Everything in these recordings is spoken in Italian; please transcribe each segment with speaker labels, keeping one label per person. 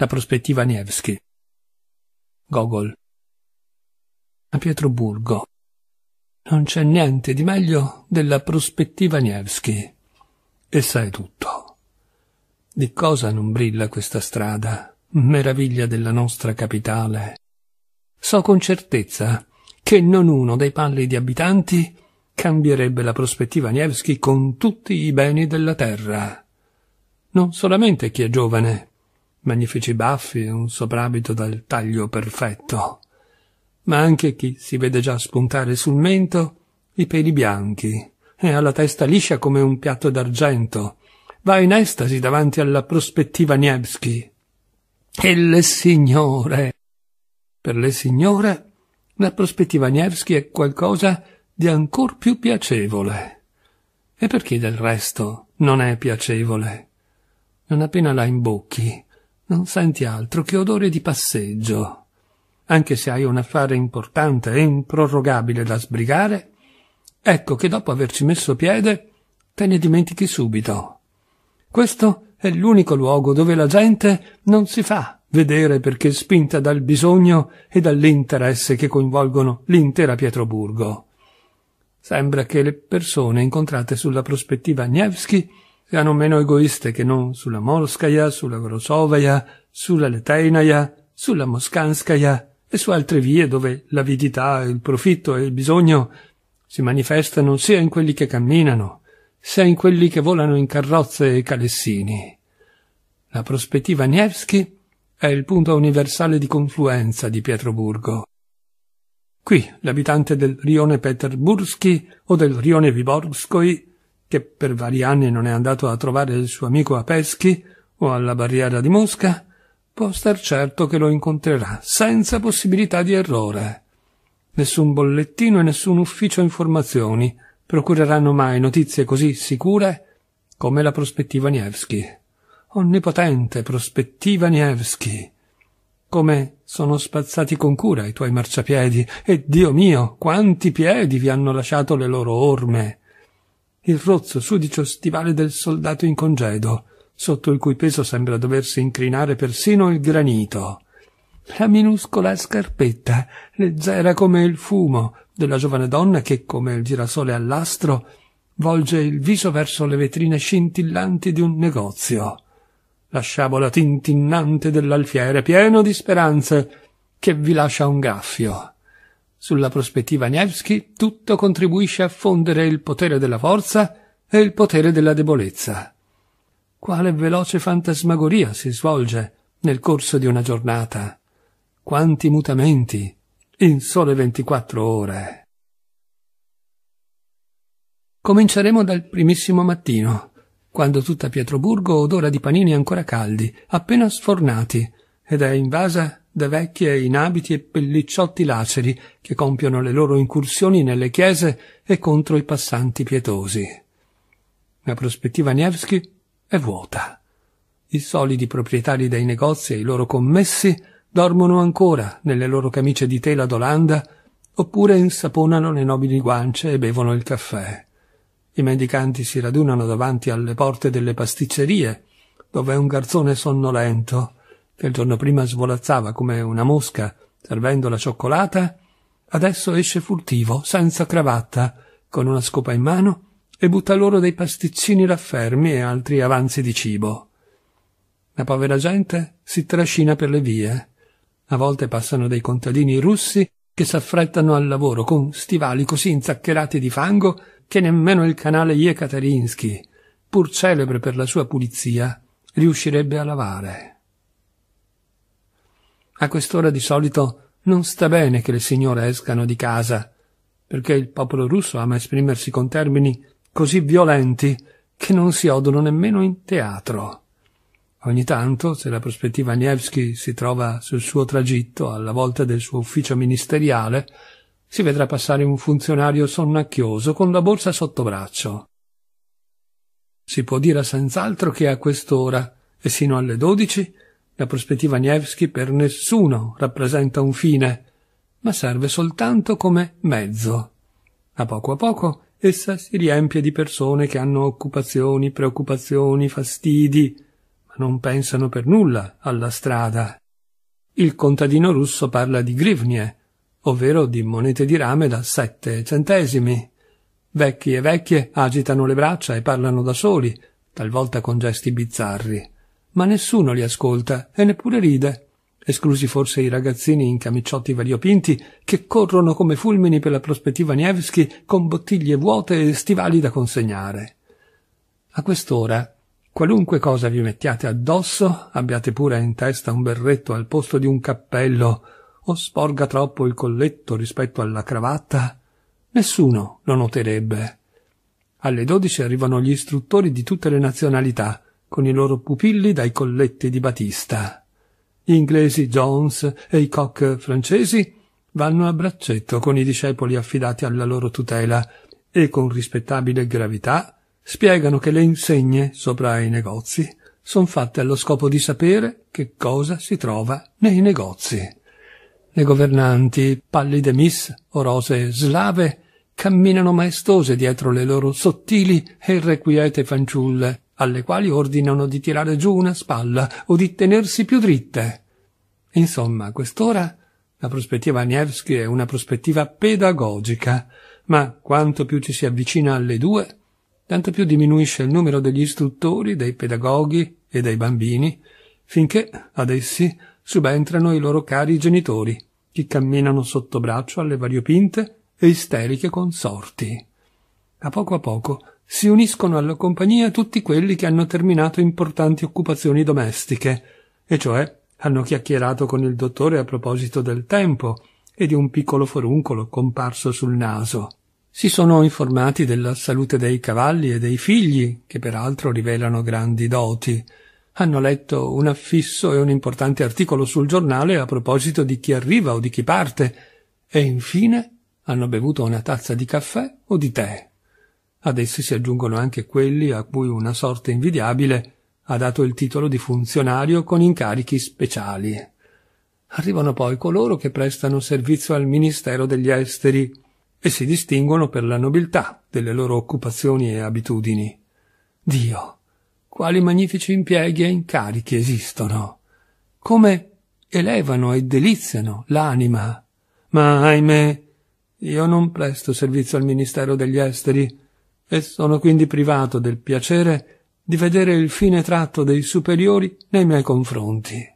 Speaker 1: La prospettiva Nevsky. Gogol. A Pietroburgo. Non c'è niente di meglio della prospettiva Nevsky. E sai tutto. Di cosa non brilla questa strada, meraviglia della nostra capitale? So con certezza che non uno dei pallidi abitanti cambierebbe la prospettiva Nevsky con tutti i beni della terra. Non solamente chi è giovane, magnifici baffi e un soprabito dal taglio perfetto, ma anche chi si vede già spuntare sul mento i peli bianchi e ha la testa liscia come un piatto d'argento, va in estasi davanti alla prospettiva Nevsky. E le signore! Per le signore la prospettiva Nevsky è qualcosa di ancor più piacevole. E perché del resto non è piacevole? Non appena la imbocchi, non senti altro che odore di passeggio. Anche se hai un affare importante e improrrogabile da sbrigare, ecco che dopo averci messo piede te ne dimentichi subito. Questo è l'unico luogo dove la gente non si fa vedere perché spinta dal bisogno e dall'interesse che coinvolgono l'intera Pietroburgo. Sembra che le persone incontrate sulla prospettiva Nevsky siano meno egoiste che non sulla Morskaya, sulla Grosovaya, sulla Letainaya, sulla Moskanskaya e su altre vie dove l'avidità, il profitto e il bisogno si manifestano sia in quelli che camminano, sia in quelli che volano in carrozze e calessini. La prospettiva Nevsky è il punto universale di confluenza di Pietroburgo. Qui l'abitante del rione Peterburski o del rione Viborskoi che per vari anni non è andato a trovare il suo amico a Peschi o alla barriera di Mosca, può star certo che lo incontrerà, senza possibilità di errore. Nessun bollettino e nessun ufficio informazioni procureranno mai notizie così sicure come la prospettiva Nievski. Onnipotente prospettiva Nievski. Come sono spazzati con cura i tuoi marciapiedi, e Dio mio, quanti piedi vi hanno lasciato le loro orme il rozzo sudicio stivale del soldato in congedo, sotto il cui peso sembra doversi incrinare persino il granito. La minuscola scarpetta, leggera come il fumo, della giovane donna che, come il girasole all'astro, volge il viso verso le vetrine scintillanti di un negozio. La sciabola tintinnante dell'alfiere, pieno di speranze, che vi lascia un graffio. Sulla prospettiva Nevsky tutto contribuisce a fondere il potere della forza e il potere della debolezza. Quale veloce fantasmagoria si svolge nel corso di una giornata. Quanti mutamenti in sole 24 ore. Cominceremo dal primissimo mattino, quando tutta Pietroburgo odora di panini ancora caldi, appena sfornati, ed è invasa da vecchie in abiti e pellicciotti laceri che compiono le loro incursioni nelle chiese e contro i passanti pietosi. La prospettiva Nevsky è vuota. I solidi proprietari dei negozi e i loro commessi dormono ancora nelle loro camicie di tela d'Olanda oppure insaponano le nobili guance e bevono il caffè. I mendicanti si radunano davanti alle porte delle pasticcerie, dove un garzone sonnolento che il giorno prima svolazzava come una mosca, servendo la cioccolata, adesso esce furtivo, senza cravatta, con una scopa in mano, e butta loro dei pasticcini raffermi e altri avanzi di cibo. La povera gente si trascina per le vie. A volte passano dei contadini russi che s'affrettano al lavoro con stivali così inzaccherati di fango che nemmeno il canale Jekaterinski, pur celebre per la sua pulizia, riuscirebbe a lavare. A quest'ora di solito non sta bene che le signore escano di casa, perché il popolo russo ama esprimersi con termini così violenti che non si odono nemmeno in teatro. Ogni tanto, se la prospettiva Nevsky si trova sul suo tragitto alla volta del suo ufficio ministeriale, si vedrà passare un funzionario sonnacchioso con la borsa sotto braccio. Si può dire senz'altro che a quest'ora e sino alle dodici la prospettiva Nevsky per nessuno rappresenta un fine, ma serve soltanto come mezzo. A poco a poco essa si riempie di persone che hanno occupazioni, preoccupazioni, fastidi, ma non pensano per nulla alla strada. Il contadino russo parla di grivnie, ovvero di monete di rame da sette centesimi. Vecchi e vecchie agitano le braccia e parlano da soli, talvolta con gesti bizzarri ma nessuno li ascolta e neppure ride, esclusi forse i ragazzini in camiciotti variopinti che corrono come fulmini per la prospettiva Nievski con bottiglie vuote e stivali da consegnare. A quest'ora Qualunque cosa vi mettiate addosso, abbiate pure in testa un berretto al posto di un cappello, o sporga troppo il colletto rispetto alla cravatta, nessuno lo noterebbe. Alle dodici arrivano gli istruttori di tutte le nazionalità, con i loro pupilli dai colletti di batista. Gli inglesi Jones e i cock francesi vanno a braccetto con i discepoli affidati alla loro tutela e con rispettabile gravità spiegano che le insegne sopra i negozi sono fatte allo scopo di sapere che cosa si trova nei negozi. Le governanti, pallide miss o rose slave, camminano maestose dietro le loro sottili e irrequiete fanciulle alle quali ordinano di tirare giù una spalla o di tenersi più dritte. Insomma, quest'ora la prospettiva Nevsky è una prospettiva pedagogica, ma quanto più ci si avvicina alle due, tanto più diminuisce il numero degli istruttori, dei pedagoghi e dei bambini, finché ad essi subentrano i loro cari genitori, che camminano sotto braccio alle variopinte e isteriche consorti. A poco a poco si uniscono alla compagnia tutti quelli che hanno terminato importanti occupazioni domestiche, e cioè hanno chiacchierato con il dottore a proposito del tempo e di un piccolo foruncolo comparso sul naso. Si sono informati della salute dei cavalli e dei figli, che peraltro rivelano grandi doti. Hanno letto un affisso e un importante articolo sul giornale a proposito di chi arriva o di chi parte, e infine hanno bevuto una tazza di caffè o di tè. Ad essi si aggiungono anche quelli a cui una sorte invidiabile ha dato il titolo di funzionario con incarichi speciali. Arrivano poi coloro che prestano servizio al Ministero degli Esteri e si distinguono per la nobiltà delle loro occupazioni e abitudini. Dio, quali magnifici impieghi e incarichi esistono! Come elevano e deliziano l'anima! Ma ahimè, io non presto servizio al Ministero degli Esteri, e sono quindi privato del piacere di vedere il fine tratto dei superiori nei miei confronti.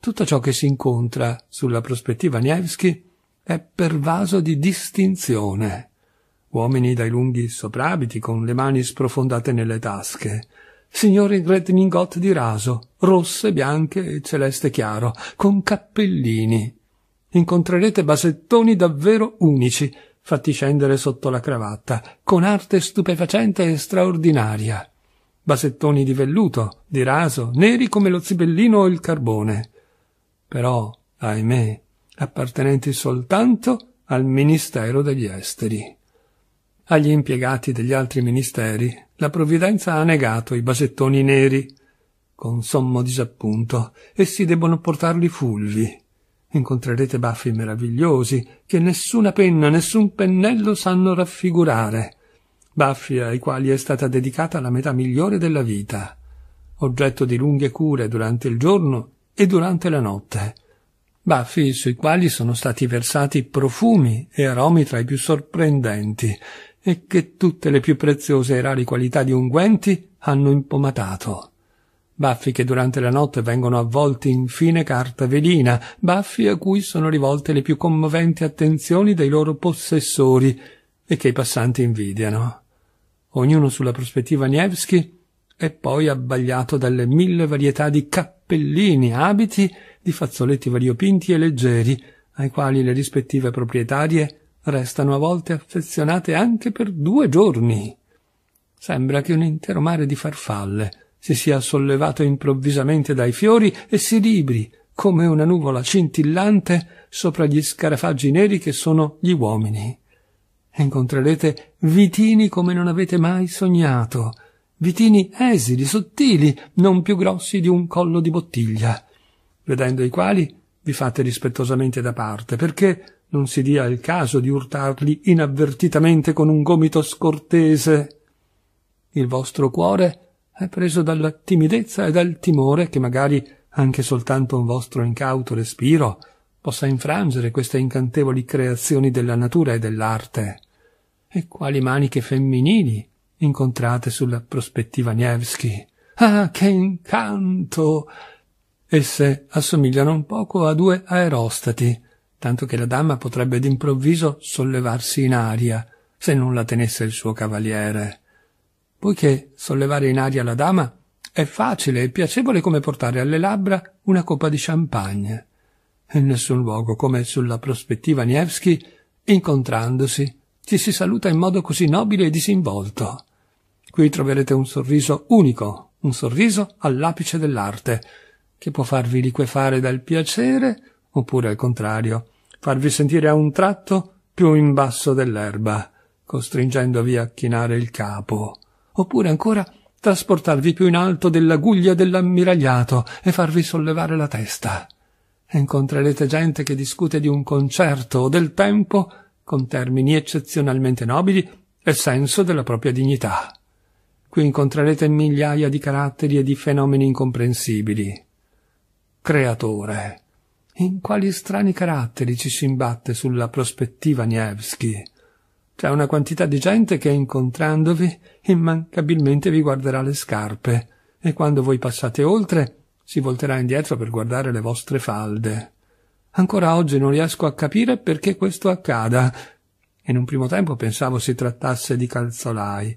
Speaker 1: Tutto ciò che si incontra sulla prospettiva Nievski è pervaso di distinzione. Uomini dai lunghi soprabiti con le mani sprofondate nelle tasche, signori gretningot di raso, rosse, bianche e celeste chiaro, con cappellini. Incontrerete basettoni davvero unici, fatti scendere sotto la cravatta, con arte stupefacente e straordinaria. Basettoni di velluto, di raso, neri come lo zibellino o il carbone. Però, ahimè, appartenenti soltanto al Ministero degli Esteri. Agli impiegati degli altri ministeri la provvidenza ha negato i basettoni neri, con sommo disappunto, essi debbono portarli fulvi incontrerete baffi meravigliosi che nessuna penna, nessun pennello sanno raffigurare, baffi ai quali è stata dedicata la metà migliore della vita, oggetto di lunghe cure durante il giorno e durante la notte, baffi sui quali sono stati versati profumi e aromi tra i più sorprendenti e che tutte le più preziose e rari qualità di unguenti hanno impomatato baffi che durante la notte vengono avvolti in fine carta velina, baffi a cui sono rivolte le più commoventi attenzioni dei loro possessori e che i passanti invidiano. Ognuno sulla prospettiva Nievski è poi abbagliato dalle mille varietà di cappellini, abiti, di fazzoletti variopinti e leggeri, ai quali le rispettive proprietarie restano a volte affezionate anche per due giorni. Sembra che un intero mare di farfalle si sia sollevato improvvisamente dai fiori e si libri, come una nuvola scintillante, sopra gli scarafaggi neri che sono gli uomini. Incontrerete vitini come non avete mai sognato, vitini esili, sottili, non più grossi di un collo di bottiglia, vedendo i quali vi fate rispettosamente da parte, perché non si dia il caso di urtarli inavvertitamente con un gomito scortese. Il vostro cuore è preso dalla timidezza e dal timore che magari anche soltanto un vostro incauto respiro possa infrangere queste incantevoli creazioni della natura e dell'arte. E quali maniche femminili incontrate sulla prospettiva Nevsky. Ah, che incanto! Esse assomigliano un poco a due aerostati, tanto che la dama potrebbe d'improvviso sollevarsi in aria, se non la tenesse il suo cavaliere poiché sollevare in aria la dama è facile e piacevole come portare alle labbra una coppa di champagne. In nessun luogo, come sulla prospettiva Nievski, incontrandosi, ci si saluta in modo così nobile e disinvolto. Qui troverete un sorriso unico, un sorriso all'apice dell'arte, che può farvi liquefare dal piacere, oppure al contrario, farvi sentire a un tratto più in basso dell'erba, costringendovi a chinare il capo oppure ancora trasportarvi più in alto dell'aguglia dell'ammiragliato e farvi sollevare la testa. Incontrerete gente che discute di un concerto o del tempo con termini eccezionalmente nobili e senso della propria dignità. Qui incontrerete migliaia di caratteri e di fenomeni incomprensibili. Creatore. In quali strani caratteri ci si imbatte sulla prospettiva Nevsky? C'è una quantità di gente che incontrandovi immancabilmente vi guarderà le scarpe e quando voi passate oltre si volterà indietro per guardare le vostre falde. Ancora oggi non riesco a capire perché questo accada. In un primo tempo pensavo si trattasse di calzolai.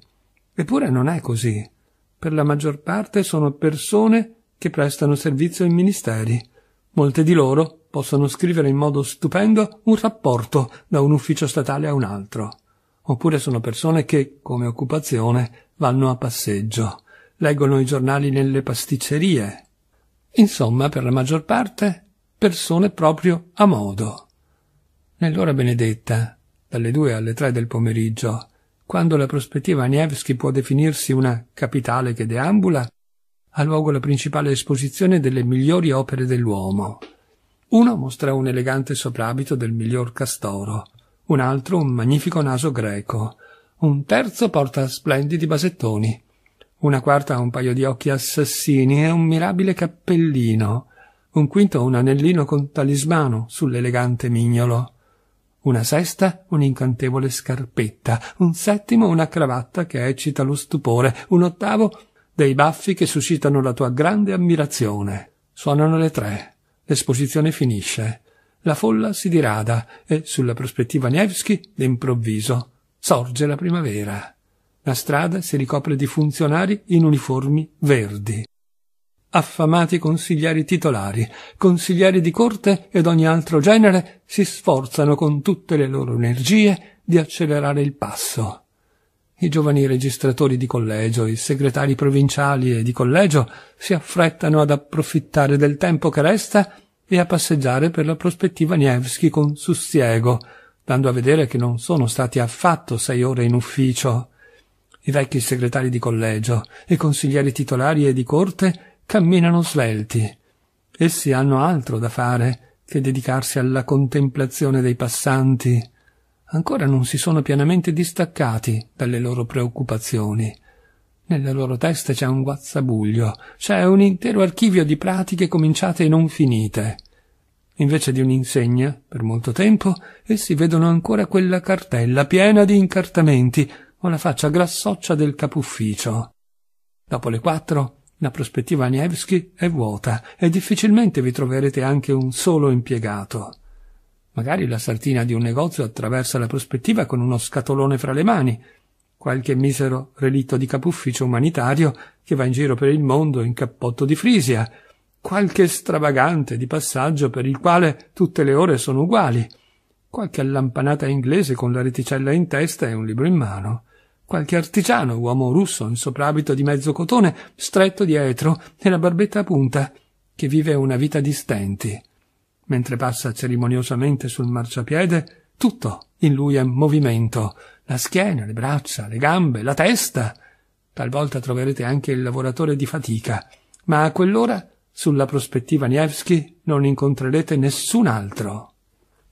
Speaker 1: Eppure non è così. Per la maggior parte sono persone che prestano servizio in ministeri. Molte di loro possono scrivere in modo stupendo un rapporto da un ufficio statale a un altro oppure sono persone che, come occupazione, vanno a passeggio, leggono i giornali nelle pasticcerie. Insomma, per la maggior parte, persone proprio a modo. Nell'ora benedetta, dalle due alle tre del pomeriggio, quando la prospettiva Nevsky può definirsi una capitale che deambula, ha luogo la principale esposizione delle migliori opere dell'uomo. Uno mostra un elegante soprabito del miglior castoro, un altro un magnifico naso greco, un terzo porta splendidi basettoni, una quarta un paio di occhi assassini e un mirabile cappellino, un quinto un anellino con talismano sull'elegante mignolo, una sesta un'incantevole scarpetta, un settimo una cravatta che eccita lo stupore, un ottavo dei baffi che suscitano la tua grande ammirazione. Suonano le tre. L'esposizione finisce. La folla si dirada e sulla prospettiva Nevsky, d'improvviso, sorge la primavera. La strada si ricopre di funzionari in uniformi verdi. Affamati consiglieri titolari, consiglieri di corte ed ogni altro genere si sforzano con tutte le loro energie di accelerare il passo. I giovani registratori di collegio, i segretari provinciali e di collegio si affrettano ad approfittare del tempo che resta e a passeggiare per la prospettiva Nevsky con sussiego, dando a vedere che non sono stati affatto sei ore in ufficio. I vecchi segretari di collegio, e consiglieri titolari e di corte camminano svelti. Essi hanno altro da fare che dedicarsi alla contemplazione dei passanti. Ancora non si sono pienamente distaccati dalle loro preoccupazioni nelle loro teste c'è un guazzabuglio, c'è un intero archivio di pratiche cominciate e non finite. Invece di un'insegna, per molto tempo, essi vedono ancora quella cartella piena di incartamenti o la faccia grassoccia del capufficio. Dopo le quattro, la prospettiva Nevsky è vuota e difficilmente vi troverete anche un solo impiegato. Magari la sartina di un negozio attraversa la prospettiva con uno scatolone fra le mani, qualche misero relitto di capufficio umanitario che va in giro per il mondo in cappotto di Frisia, qualche stravagante di passaggio per il quale tutte le ore sono uguali, qualche allampanata inglese con la reticella in testa e un libro in mano, qualche artigiano, uomo russo in soprabito di mezzo cotone, stretto dietro e la barbetta a punta, che vive una vita di stenti. Mentre passa cerimoniosamente sul marciapiede, tutto in lui è movimento, la schiena, le braccia, le gambe, la testa. Talvolta troverete anche il lavoratore di fatica, ma a quell'ora sulla prospettiva Nievski non incontrerete nessun altro.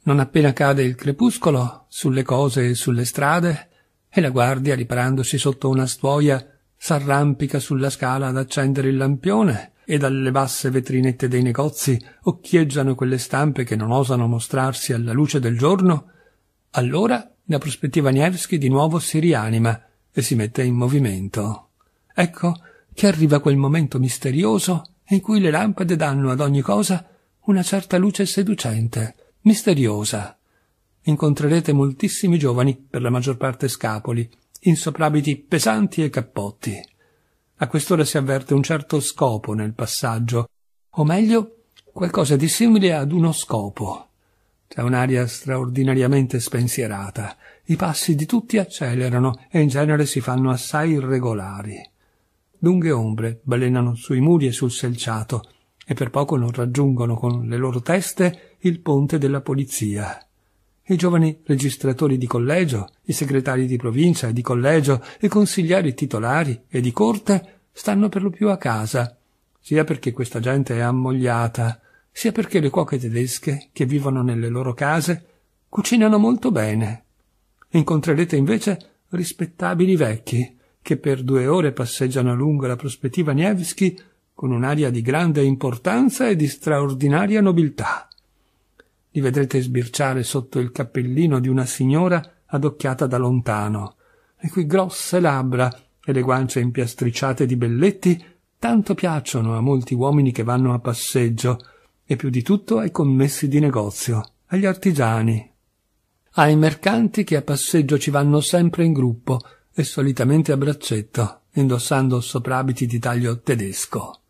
Speaker 1: Non appena cade il crepuscolo, sulle cose e sulle strade, e la guardia, riparandosi sotto una stuoia, s'arrampica sulla scala ad accendere il lampione, e dalle basse vetrinette dei negozi occhieggiano quelle stampe che non osano mostrarsi alla luce del giorno, allora la prospettiva Nevsky di nuovo si rianima e si mette in movimento. Ecco che arriva quel momento misterioso in cui le lampade danno ad ogni cosa una certa luce seducente, misteriosa. Incontrerete moltissimi giovani, per la maggior parte scapoli, in soprabiti pesanti e cappotti. A quest'ora si avverte un certo scopo nel passaggio, o meglio, qualcosa di simile ad uno scopo. C'è un'aria straordinariamente spensierata. I passi di tutti accelerano e in genere si fanno assai irregolari. Lunghe ombre balenano sui muri e sul selciato e per poco non raggiungono con le loro teste il ponte della polizia. I giovani registratori di collegio, i segretari di provincia e di collegio, i consiglieri titolari e di corte stanno per lo più a casa, sia perché questa gente è ammogliata, sia perché le cuoche tedesche, che vivono nelle loro case, cucinano molto bene. Incontrerete invece rispettabili vecchi, che per due ore passeggiano lungo la prospettiva Nevsky con un'aria di grande importanza e di straordinaria nobiltà. Li vedrete sbirciare sotto il cappellino di una signora adocchiata da lontano, le cui grosse labbra e le guance impiastricciate di belletti tanto piacciono a molti uomini che vanno a passeggio e più di tutto ai commessi di negozio, agli artigiani, ai mercanti che a passeggio ci vanno sempre in gruppo e solitamente a braccetto, indossando soprabiti di taglio tedesco.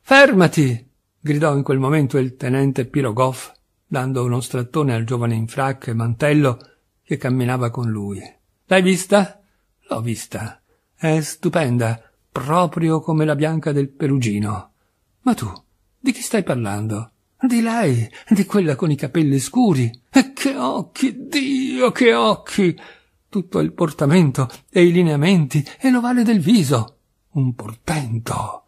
Speaker 1: Fermati! gridò in quel momento il tenente Pirogoff, dando uno strattone al giovane in frac e mantello che camminava con lui. L'hai vista? L'ho vista. È stupenda, proprio come la bianca del Perugino. Ma tu, di chi stai parlando? Di lei, di quella con i capelli scuri. E che occhi, Dio, che occhi! Tutto il portamento e i lineamenti e l'ovale del viso. Un portento.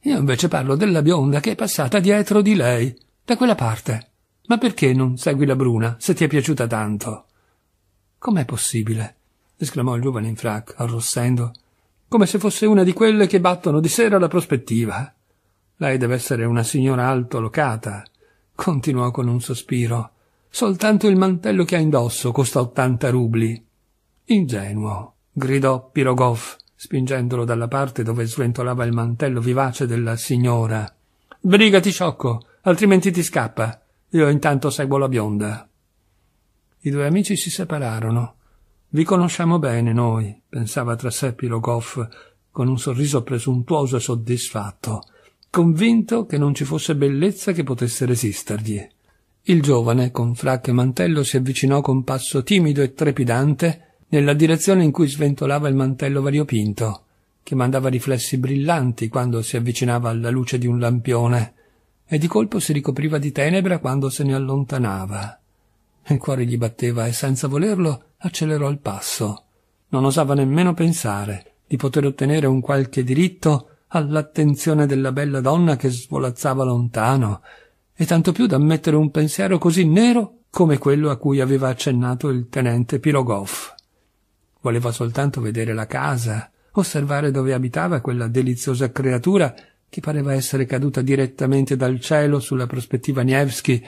Speaker 1: Io invece parlo della bionda che è passata dietro di lei, da quella parte. Ma perché non segui la bruna, se ti è piaciuta tanto? Com'è possibile? esclamò il giovane in frac, arrossendo, come se fosse una di quelle che battono di sera la prospettiva. Lei deve essere una signora alto locata, continuò con un sospiro. Soltanto il mantello che ha indosso costa ottanta rubli. Ingenuo, gridò Pirogov, spingendolo dalla parte dove sventolava il mantello vivace della signora. Brigati sciocco, altrimenti ti scappa. Io intanto seguo la bionda. I due amici si separarono. Vi conosciamo bene noi, pensava tra sé Pirogov con un sorriso presuntuoso e soddisfatto convinto che non ci fosse bellezza che potesse resistergli. Il giovane, con frac e mantello, si avvicinò con passo timido e trepidante nella direzione in cui sventolava il mantello variopinto, che mandava riflessi brillanti quando si avvicinava alla luce di un lampione, e di colpo si ricopriva di tenebra quando se ne allontanava. Il cuore gli batteva e senza volerlo accelerò il passo. Non osava nemmeno pensare di poter ottenere un qualche diritto all'attenzione della bella donna che svolazzava lontano, e tanto più da mettere un pensiero così nero come quello a cui aveva accennato il tenente Pirogoff. Voleva soltanto vedere la casa, osservare dove abitava quella deliziosa creatura che pareva essere caduta direttamente dal cielo sulla prospettiva Nievski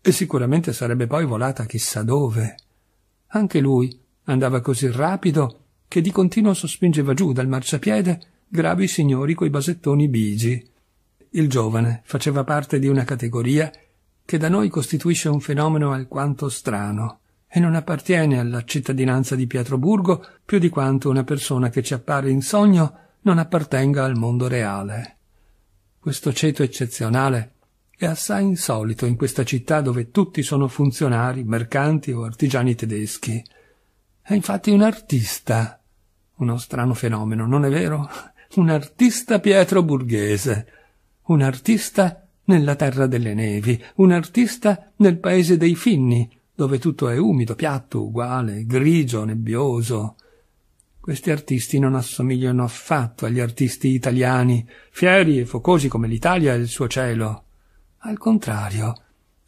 Speaker 1: e sicuramente sarebbe poi volata chissà dove. Anche lui andava così rapido che di continuo sospingeva giù dal marciapiede gravi signori coi basettoni bigi. Il giovane faceva parte di una categoria che da noi costituisce un fenomeno alquanto strano e non appartiene alla cittadinanza di Pietroburgo più di quanto una persona che ci appare in sogno non appartenga al mondo reale. Questo ceto eccezionale è assai insolito in questa città dove tutti sono funzionari, mercanti o artigiani tedeschi. È infatti un artista. Uno strano fenomeno, non è vero? un artista pietroburghese, un artista nella terra delle nevi, un artista nel paese dei finni, dove tutto è umido, piatto, uguale, grigio, nebbioso. Questi artisti non assomigliano affatto agli artisti italiani, fieri e focosi come l'Italia e il suo cielo. Al contrario,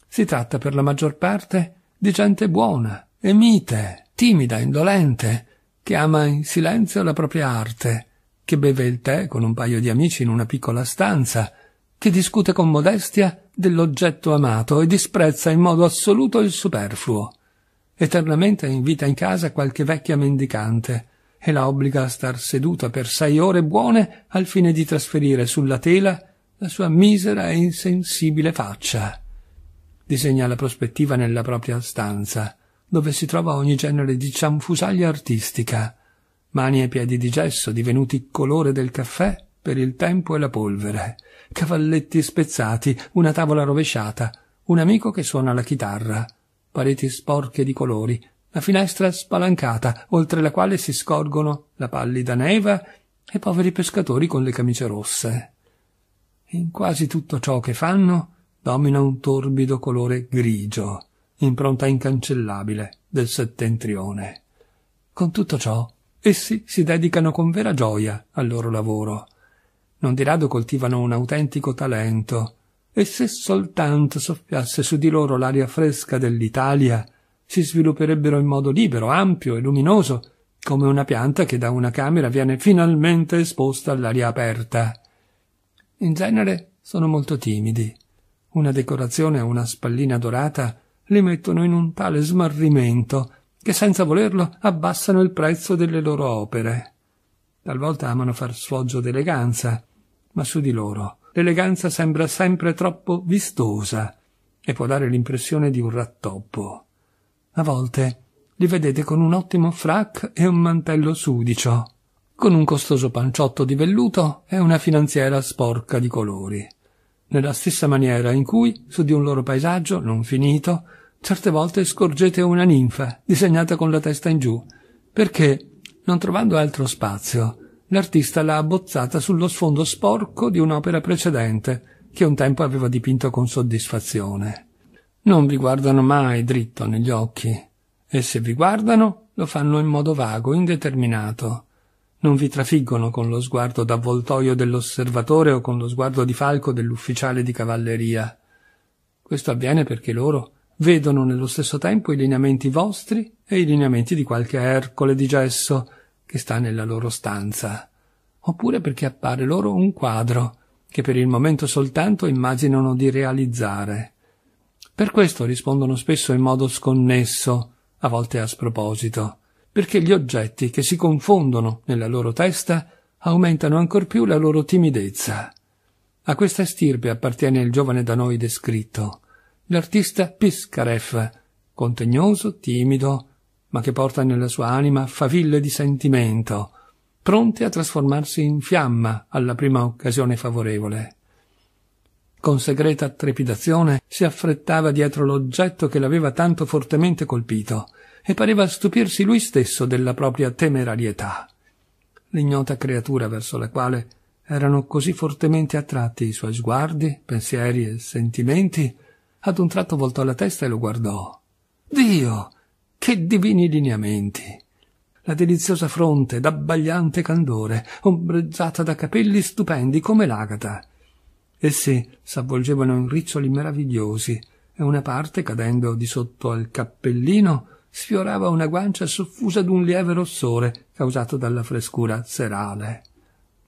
Speaker 1: si tratta per la maggior parte di gente buona e mite, timida, indolente, che ama in silenzio la propria arte, che beve il tè con un paio di amici in una piccola stanza, che discute con modestia dell'oggetto amato e disprezza in modo assoluto il superfluo. Eternamente invita in casa qualche vecchia mendicante e la obbliga a star seduta per sei ore buone al fine di trasferire sulla tela la sua misera e insensibile faccia. Disegna la prospettiva nella propria stanza, dove si trova ogni genere di cianfusaglia artistica, mani e piedi di gesso divenuti colore del caffè per il tempo e la polvere, cavalletti spezzati, una tavola rovesciata, un amico che suona la chitarra, pareti sporche di colori, la finestra spalancata, oltre la quale si scorgono la pallida neva e poveri pescatori con le camicie rosse. In quasi tutto ciò che fanno domina un torbido colore grigio, impronta incancellabile del settentrione. Con tutto ciò Essi si dedicano con vera gioia al loro lavoro. Non di rado coltivano un autentico talento, e se soltanto soffiasse su di loro l'aria fresca dell'Italia, si svilupperebbero in modo libero, ampio e luminoso, come una pianta che da una camera viene finalmente esposta all'aria aperta. In genere sono molto timidi. Una decorazione o una spallina dorata li mettono in un tale smarrimento che senza volerlo abbassano il prezzo delle loro opere. Talvolta amano far sfoggio d'eleganza, ma su di loro l'eleganza sembra sempre troppo vistosa e può dare l'impressione di un rattoppo. A volte li vedete con un ottimo frac e un mantello sudicio, con un costoso panciotto di velluto e una finanziera sporca di colori. Nella stessa maniera in cui, su di un loro paesaggio non finito, Certe volte scorgete una ninfa disegnata con la testa in giù, perché, non trovando altro spazio, l'artista l'ha abbozzata sullo sfondo sporco di un'opera precedente, che un tempo aveva dipinto con soddisfazione. Non vi guardano mai dritto negli occhi, e se vi guardano lo fanno in modo vago, indeterminato. Non vi trafiggono con lo sguardo d'avvoltoio dell'osservatore o con lo sguardo di falco dell'ufficiale di cavalleria. Questo avviene perché loro vedono nello stesso tempo i lineamenti vostri e i lineamenti di qualche Ercole di gesso che sta nella loro stanza, oppure perché appare loro un quadro che per il momento soltanto immaginano di realizzare. Per questo rispondono spesso in modo sconnesso, a volte a sproposito, perché gli oggetti che si confondono nella loro testa aumentano ancor più la loro timidezza. A questa stirpe appartiene il giovane da noi descritto, l'artista Piscareff, contegnoso, timido, ma che porta nella sua anima faville di sentimento, pronte a trasformarsi in fiamma alla prima occasione favorevole. Con segreta trepidazione si affrettava dietro l'oggetto che l'aveva tanto fortemente colpito e pareva stupirsi lui stesso della propria temerarietà. L'ignota creatura verso la quale erano così fortemente attratti i suoi sguardi, pensieri e sentimenti, ad un tratto voltò la testa e lo guardò. Dio! Che divini lineamenti! La deliziosa fronte d'abbagliante candore, ombreggiata da capelli stupendi come l'agata. Essi s'avvolgevano in riccioli meravigliosi, e una parte, cadendo di sotto al cappellino, sfiorava una guancia soffusa d'un lieve rossore causato dalla frescura serale.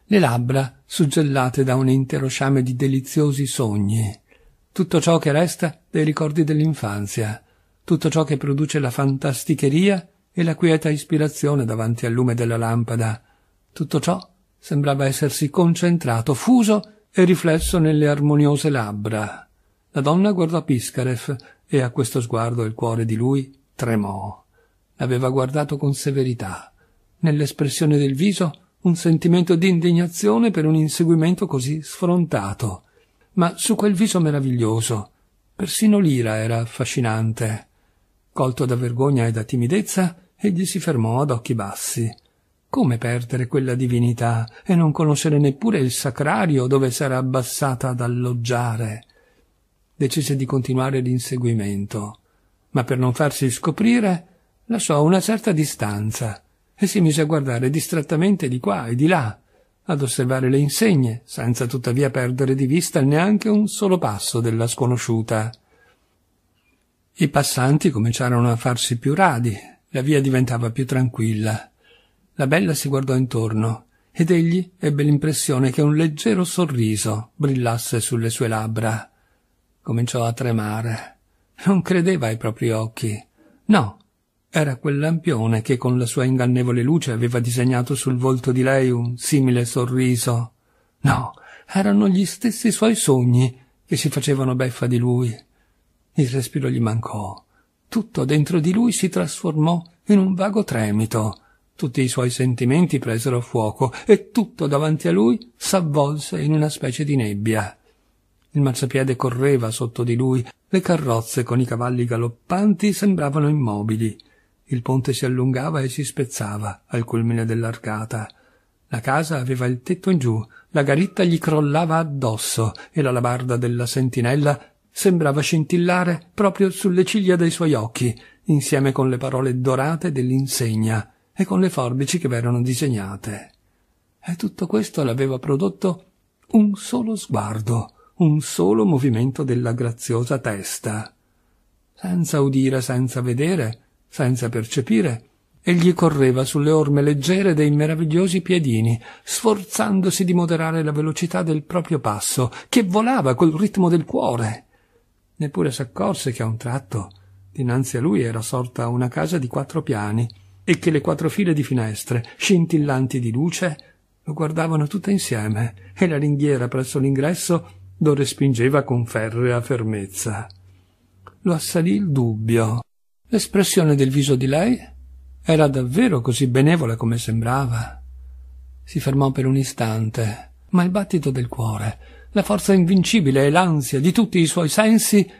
Speaker 1: Le labbra suggellate da un intero sciame di deliziosi sogni, tutto ciò che resta dei ricordi dell'infanzia, tutto ciò che produce la fantasticheria e la quieta ispirazione davanti al lume della lampada, tutto ciò sembrava essersi concentrato, fuso e riflesso nelle armoniose labbra. La donna guardò Piscareff e a questo sguardo il cuore di lui tremò. L'aveva guardato con severità. Nell'espressione del viso un sentimento di indignazione per un inseguimento così sfrontato ma su quel viso meraviglioso. Persino l'ira era affascinante. Colto da vergogna e da timidezza, egli si fermò ad occhi bassi. Come perdere quella divinità e non conoscere neppure il sacrario dove s'era abbassata ad alloggiare? Decise di continuare l'inseguimento, ma per non farsi scoprire lasciò una certa distanza e si mise a guardare distrattamente di qua e di là, ad osservare le insegne, senza tuttavia perdere di vista neanche un solo passo della sconosciuta. I passanti cominciarono a farsi più radi, la via diventava più tranquilla. La bella si guardò intorno ed egli ebbe l'impressione che un leggero sorriso brillasse sulle sue labbra. Cominciò a tremare. Non credeva ai propri occhi. No, era quel lampione che con la sua ingannevole luce aveva disegnato sul volto di lei un simile sorriso. No, erano gli stessi suoi sogni che si facevano beffa di lui. Il respiro gli mancò. Tutto dentro di lui si trasformò in un vago tremito. Tutti i suoi sentimenti presero fuoco e tutto davanti a lui s'avvolse in una specie di nebbia. Il marciapiede correva sotto di lui, le carrozze con i cavalli galoppanti sembravano immobili. Il ponte si allungava e si spezzava al culmine dell'arcata. La casa aveva il tetto in giù, la garitta gli crollava addosso e l'alabarda della sentinella sembrava scintillare proprio sulle ciglia dei suoi occhi, insieme con le parole dorate dell'insegna e con le forbici che v'erano disegnate. E tutto questo l'aveva prodotto un solo sguardo, un solo movimento della graziosa testa. Senza udire, senza vedere, senza percepire, egli correva sulle orme leggere dei meravigliosi piedini, sforzandosi di moderare la velocità del proprio passo, che volava col ritmo del cuore. Neppure s'accorse che a un tratto dinanzi a lui era sorta una casa di quattro piani e che le quattro file di finestre, scintillanti di luce, lo guardavano tutte insieme e la ringhiera presso l'ingresso lo respingeva con ferrea fermezza. Lo assalì il dubbio L'espressione del viso di lei era davvero così benevola come sembrava. Si fermò per un istante, ma il battito del cuore, la forza invincibile e l'ansia di tutti i suoi sensi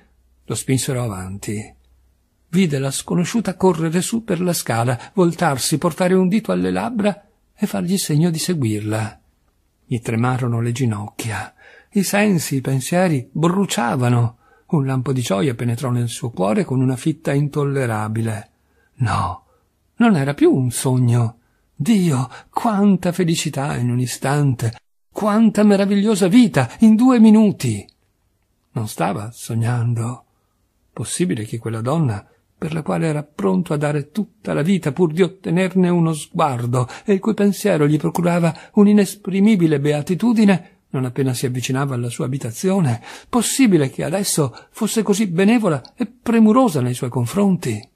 Speaker 1: lo spinsero avanti. Vide la sconosciuta correre su per la scala, voltarsi, portare un dito alle labbra e fargli segno di seguirla. Gli tremarono le ginocchia. I sensi, i pensieri bruciavano. Un lampo di gioia penetrò nel suo cuore con una fitta intollerabile. No, non era più un sogno. Dio, quanta felicità in un istante, quanta meravigliosa vita in due minuti. Non stava sognando. Possibile che quella donna, per la quale era pronto a dare tutta la vita pur di ottenerne uno sguardo e il cui pensiero gli procurava un'inesprimibile beatitudine, non appena si avvicinava alla sua abitazione, possibile che adesso fosse così benevola e premurosa nei suoi confronti?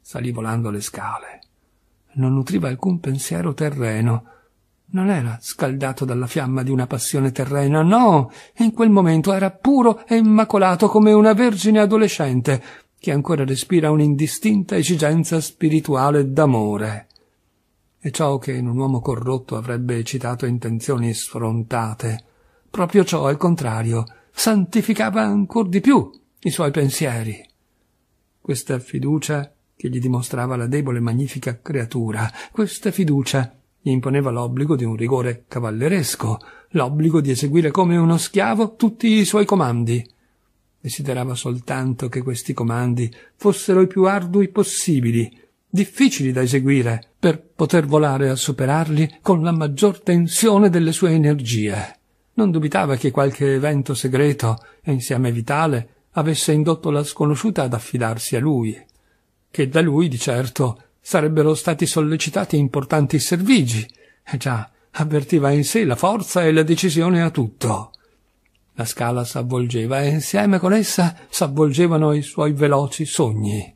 Speaker 1: Salì volando le scale. Non nutriva alcun pensiero terreno. Non era scaldato dalla fiamma di una passione terrena, no! In quel momento era puro e immacolato come una vergine adolescente che ancora respira un'indistinta esigenza spirituale d'amore e ciò che in un uomo corrotto avrebbe eccitato intenzioni sfrontate. Proprio ciò, al contrario, santificava ancor di più i suoi pensieri. Questa fiducia che gli dimostrava la debole e magnifica creatura, questa fiducia gli imponeva l'obbligo di un rigore cavalleresco, l'obbligo di eseguire come uno schiavo tutti i suoi comandi. Desiderava soltanto che questi comandi fossero i più ardui possibili, difficili da eseguire, per poter volare a superarli con la maggior tensione delle sue energie. Non dubitava che qualche evento segreto e insieme vitale avesse indotto la sconosciuta ad affidarsi a lui, che da lui, di certo, sarebbero stati sollecitati importanti servigi. E eh già, avvertiva in sé la forza e la decisione a tutto. La scala s'avvolgeva e insieme con essa s'avvolgevano i suoi veloci sogni.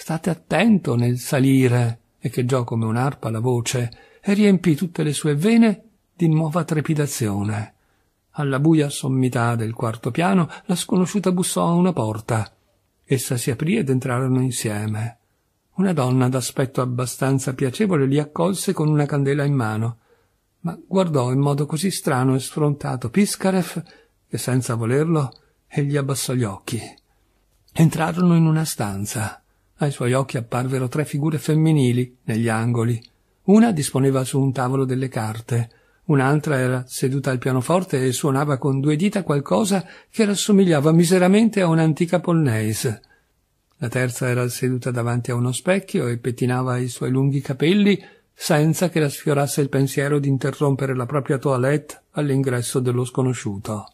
Speaker 1: State attento nel salire, e echeggiò come un'arpa la voce, e riempì tutte le sue vene di nuova trepidazione. Alla buia sommità del quarto piano la sconosciuta bussò a una porta. Essa si aprì ed entrarono insieme. Una donna d'aspetto abbastanza piacevole li accolse con una candela in mano, ma guardò in modo così strano e sfrontato Piscareff che senza volerlo egli abbassò gli occhi. Entrarono in una stanza. Ai suoi occhi apparvero tre figure femminili negli angoli. Una disponeva su un tavolo delle carte, un'altra era seduta al pianoforte e suonava con due dita qualcosa che rassomigliava miseramente a un'antica polnese. La terza era seduta davanti a uno specchio e pettinava i suoi lunghi capelli senza che la sfiorasse il pensiero di interrompere la propria toilette all'ingresso dello sconosciuto.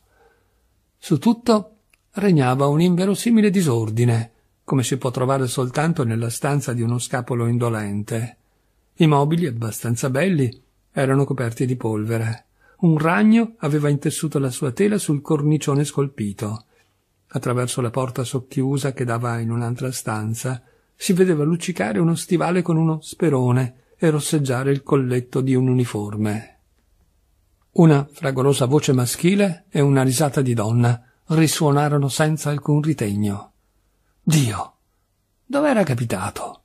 Speaker 1: Su tutto regnava un inverosimile disordine come si può trovare soltanto nella stanza di uno scapolo indolente. I mobili, abbastanza belli, erano coperti di polvere. Un ragno aveva intessuto la sua tela sul cornicione scolpito. Attraverso la porta socchiusa che dava in un'altra stanza, si vedeva luccicare uno stivale con uno sperone e rosseggiare il colletto di un uniforme. Una fragorosa voce maschile e una risata di donna risuonarono senza alcun ritegno. Dio! Dov'era capitato?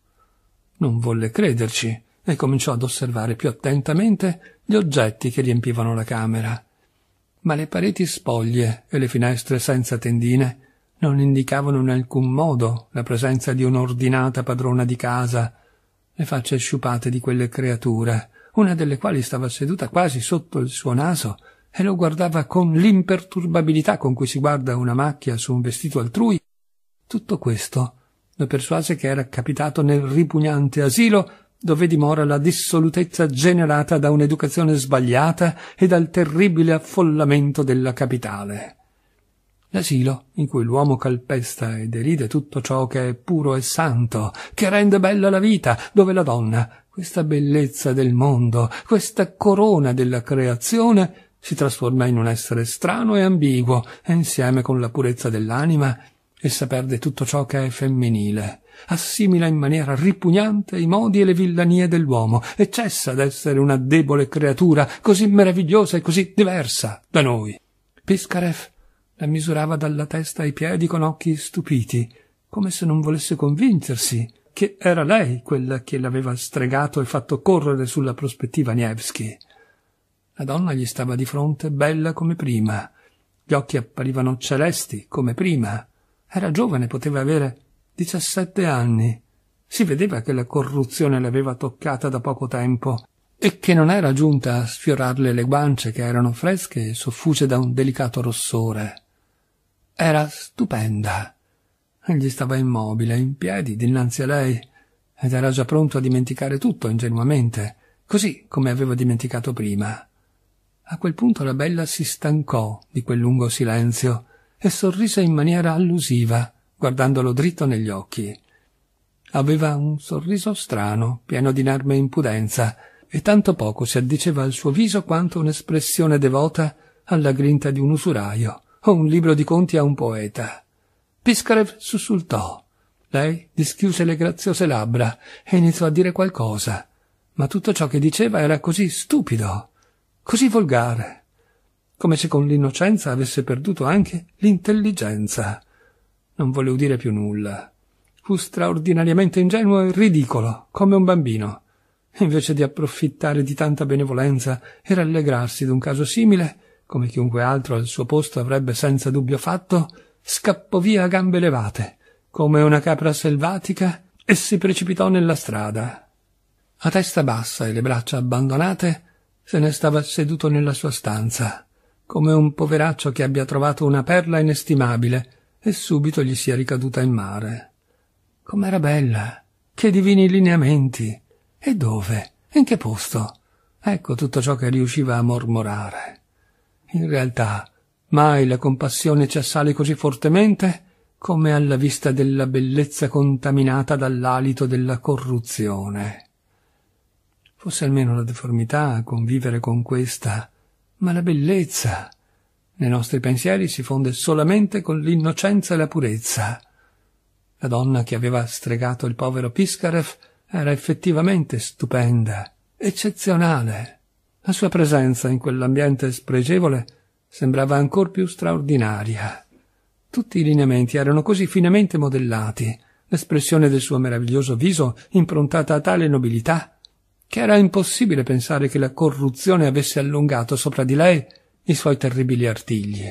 Speaker 1: Non volle crederci e cominciò ad osservare più attentamente gli oggetti che riempivano la camera. Ma le pareti spoglie e le finestre senza tendine non indicavano in alcun modo la presenza di un'ordinata padrona di casa, le facce sciupate di quelle creature, una delle quali stava seduta quasi sotto il suo naso e lo guardava con l'imperturbabilità con cui si guarda una macchia su un vestito altrui tutto questo lo persuase che era capitato nel ripugnante asilo dove dimora la dissolutezza generata da un'educazione sbagliata e dal terribile affollamento della capitale. L'asilo in cui l'uomo calpesta e deride tutto ciò che è puro e santo, che rende bella la vita, dove la donna, questa bellezza del mondo, questa corona della creazione, si trasforma in un essere strano e ambiguo, e insieme con la purezza dell'anima Essa perde tutto ciò che è femminile, assimila in maniera ripugnante i modi e le villanie dell'uomo e cessa d'essere una debole creatura così meravigliosa e così diversa da noi. Piscareff la misurava dalla testa ai piedi con occhi stupiti, come se non volesse convincersi che era lei quella che l'aveva stregato e fatto correre sulla prospettiva Nevsky. La donna gli stava di fronte bella come prima, gli occhi apparivano celesti come prima, era giovane, poteva avere diciassette anni. Si vedeva che la corruzione l'aveva toccata da poco tempo e che non era giunta a sfiorarle le guance che erano fresche e soffuse da un delicato rossore. Era stupenda. Egli stava immobile, in piedi, dinanzi a lei, ed era già pronto a dimenticare tutto ingenuamente, così come aveva dimenticato prima. A quel punto la bella si stancò di quel lungo silenzio e sorrise in maniera allusiva, guardandolo dritto negli occhi. Aveva un sorriso strano, pieno di narme impudenza, e tanto poco si addiceva al suo viso quanto un'espressione devota alla grinta di un usuraio o un libro di conti a un poeta. Piscarev sussultò. Lei dischiuse le graziose labbra e iniziò a dire qualcosa, ma tutto ciò che diceva era così stupido, così volgare, come se con l'innocenza avesse perduto anche l'intelligenza. Non volle udire più nulla. Fu straordinariamente ingenuo e ridicolo, come un bambino. Invece di approfittare di tanta benevolenza e rallegrarsi d'un caso simile, come chiunque altro al suo posto avrebbe senza dubbio fatto, scappò via a gambe levate, come una capra selvatica, e si precipitò nella strada. A testa bassa e le braccia abbandonate, se ne stava seduto nella sua stanza come un poveraccio che abbia trovato una perla inestimabile e subito gli sia ricaduta in mare. Com'era bella! Che divini lineamenti! E dove? In che posto? Ecco tutto ciò che riusciva a mormorare. In realtà, mai la compassione ci assale così fortemente come alla vista della bellezza contaminata dall'alito della corruzione. Fosse almeno la deformità a convivere con questa ma la bellezza nei nostri pensieri si fonde solamente con l'innocenza e la purezza. La donna che aveva stregato il povero Piskarev era effettivamente stupenda, eccezionale. La sua presenza in quell'ambiente spregevole sembrava ancor più straordinaria. Tutti i lineamenti erano così finemente modellati, l'espressione del suo meraviglioso viso improntata a tale nobilità che era impossibile pensare che la corruzione avesse allungato sopra di lei i suoi terribili artigli.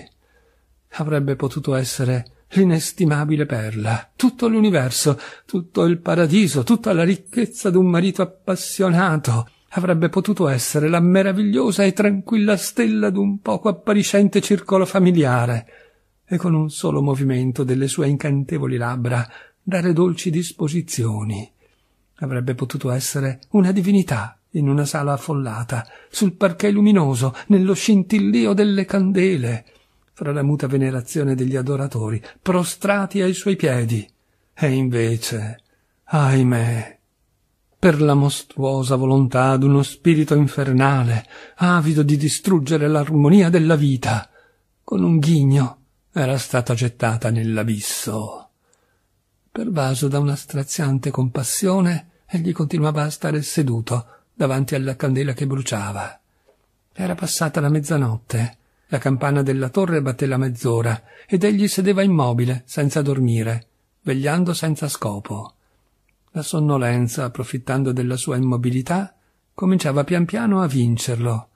Speaker 1: Avrebbe potuto essere l'inestimabile perla, tutto l'universo, tutto il paradiso, tutta la ricchezza d'un marito appassionato, avrebbe potuto essere la meravigliosa e tranquilla stella d'un poco appariscente circolo familiare, e con un solo movimento delle sue incantevoli labbra dare dolci disposizioni Avrebbe potuto essere una divinità in una sala affollata, sul parquet luminoso, nello scintillio delle candele, fra la muta venerazione degli adoratori, prostrati ai suoi piedi. E invece, ahimè, per la mostruosa volontà d'uno spirito infernale, avido di distruggere l'armonia della vita, con un ghigno era stata gettata nell'abisso. Pervaso da una straziante compassione, egli continuava a stare seduto davanti alla candela che bruciava. Era passata la mezzanotte. La campana della torre batté la mezz'ora ed egli sedeva immobile, senza dormire, vegliando senza scopo. La sonnolenza, approfittando della sua immobilità, cominciava pian piano a vincerlo.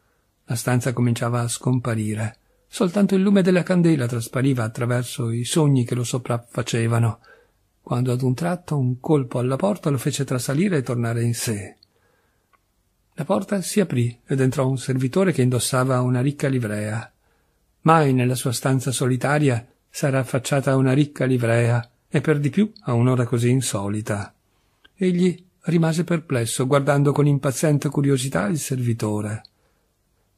Speaker 1: La stanza cominciava a scomparire. Soltanto il lume della candela traspariva attraverso i sogni che lo sopraffacevano quando ad un tratto un colpo alla porta lo fece trasalire e tornare in sé. La porta si aprì ed entrò un servitore che indossava una ricca livrea. Mai nella sua stanza solitaria sarà affacciata una ricca livrea e per di più a un'ora così insolita. Egli rimase perplesso, guardando con impaziente curiosità il servitore.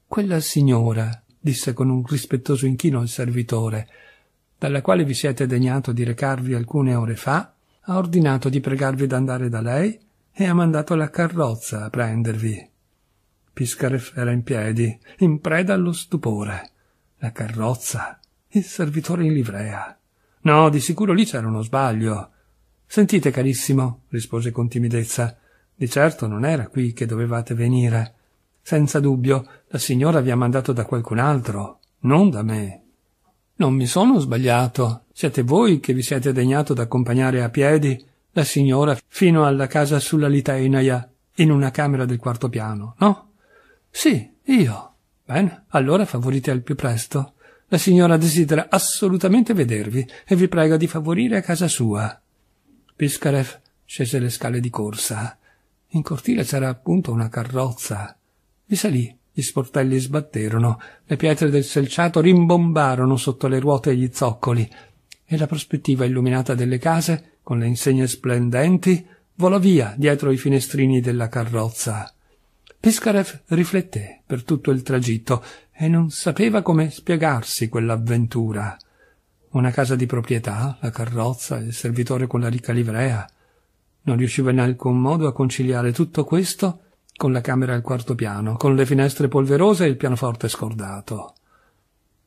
Speaker 1: Quella signora, disse con un rispettoso inchino il servitore, dalla quale vi siete degnato di recarvi alcune ore fa, ha ordinato di pregarvi d'andare da lei e ha mandato la carrozza a prendervi. Piscareff era in piedi, in preda allo stupore. La carrozza, il servitore in livrea. No, di sicuro lì c'era uno sbaglio. Sentite, carissimo, rispose con timidezza, di certo non era qui che dovevate venire. Senza dubbio la signora vi ha mandato da qualcun altro, non da me. Non mi sono sbagliato. Siete voi che vi siete degnato d'accompagnare a piedi la signora fino alla casa sulla Litainaia, in una camera del quarto piano, no? Sì, io. Bene, allora favorite al più presto. La signora desidera assolutamente vedervi e vi prega di favorire a casa sua. Piscarev scese le scale di corsa. In cortile c'era appunto una carrozza. Vi salì gli sportelli sbatterono, le pietre del selciato rimbombarono sotto le ruote e gli zoccoli, e la prospettiva illuminata delle case, con le insegne splendenti, volò via dietro i finestrini della carrozza. Piskarev rifletté per tutto il tragitto e non sapeva come spiegarsi quell'avventura. Una casa di proprietà, la carrozza, il servitore con la ricca livrea. Non riusciva in alcun modo a conciliare tutto questo con la camera al quarto piano, con le finestre polverose e il pianoforte scordato.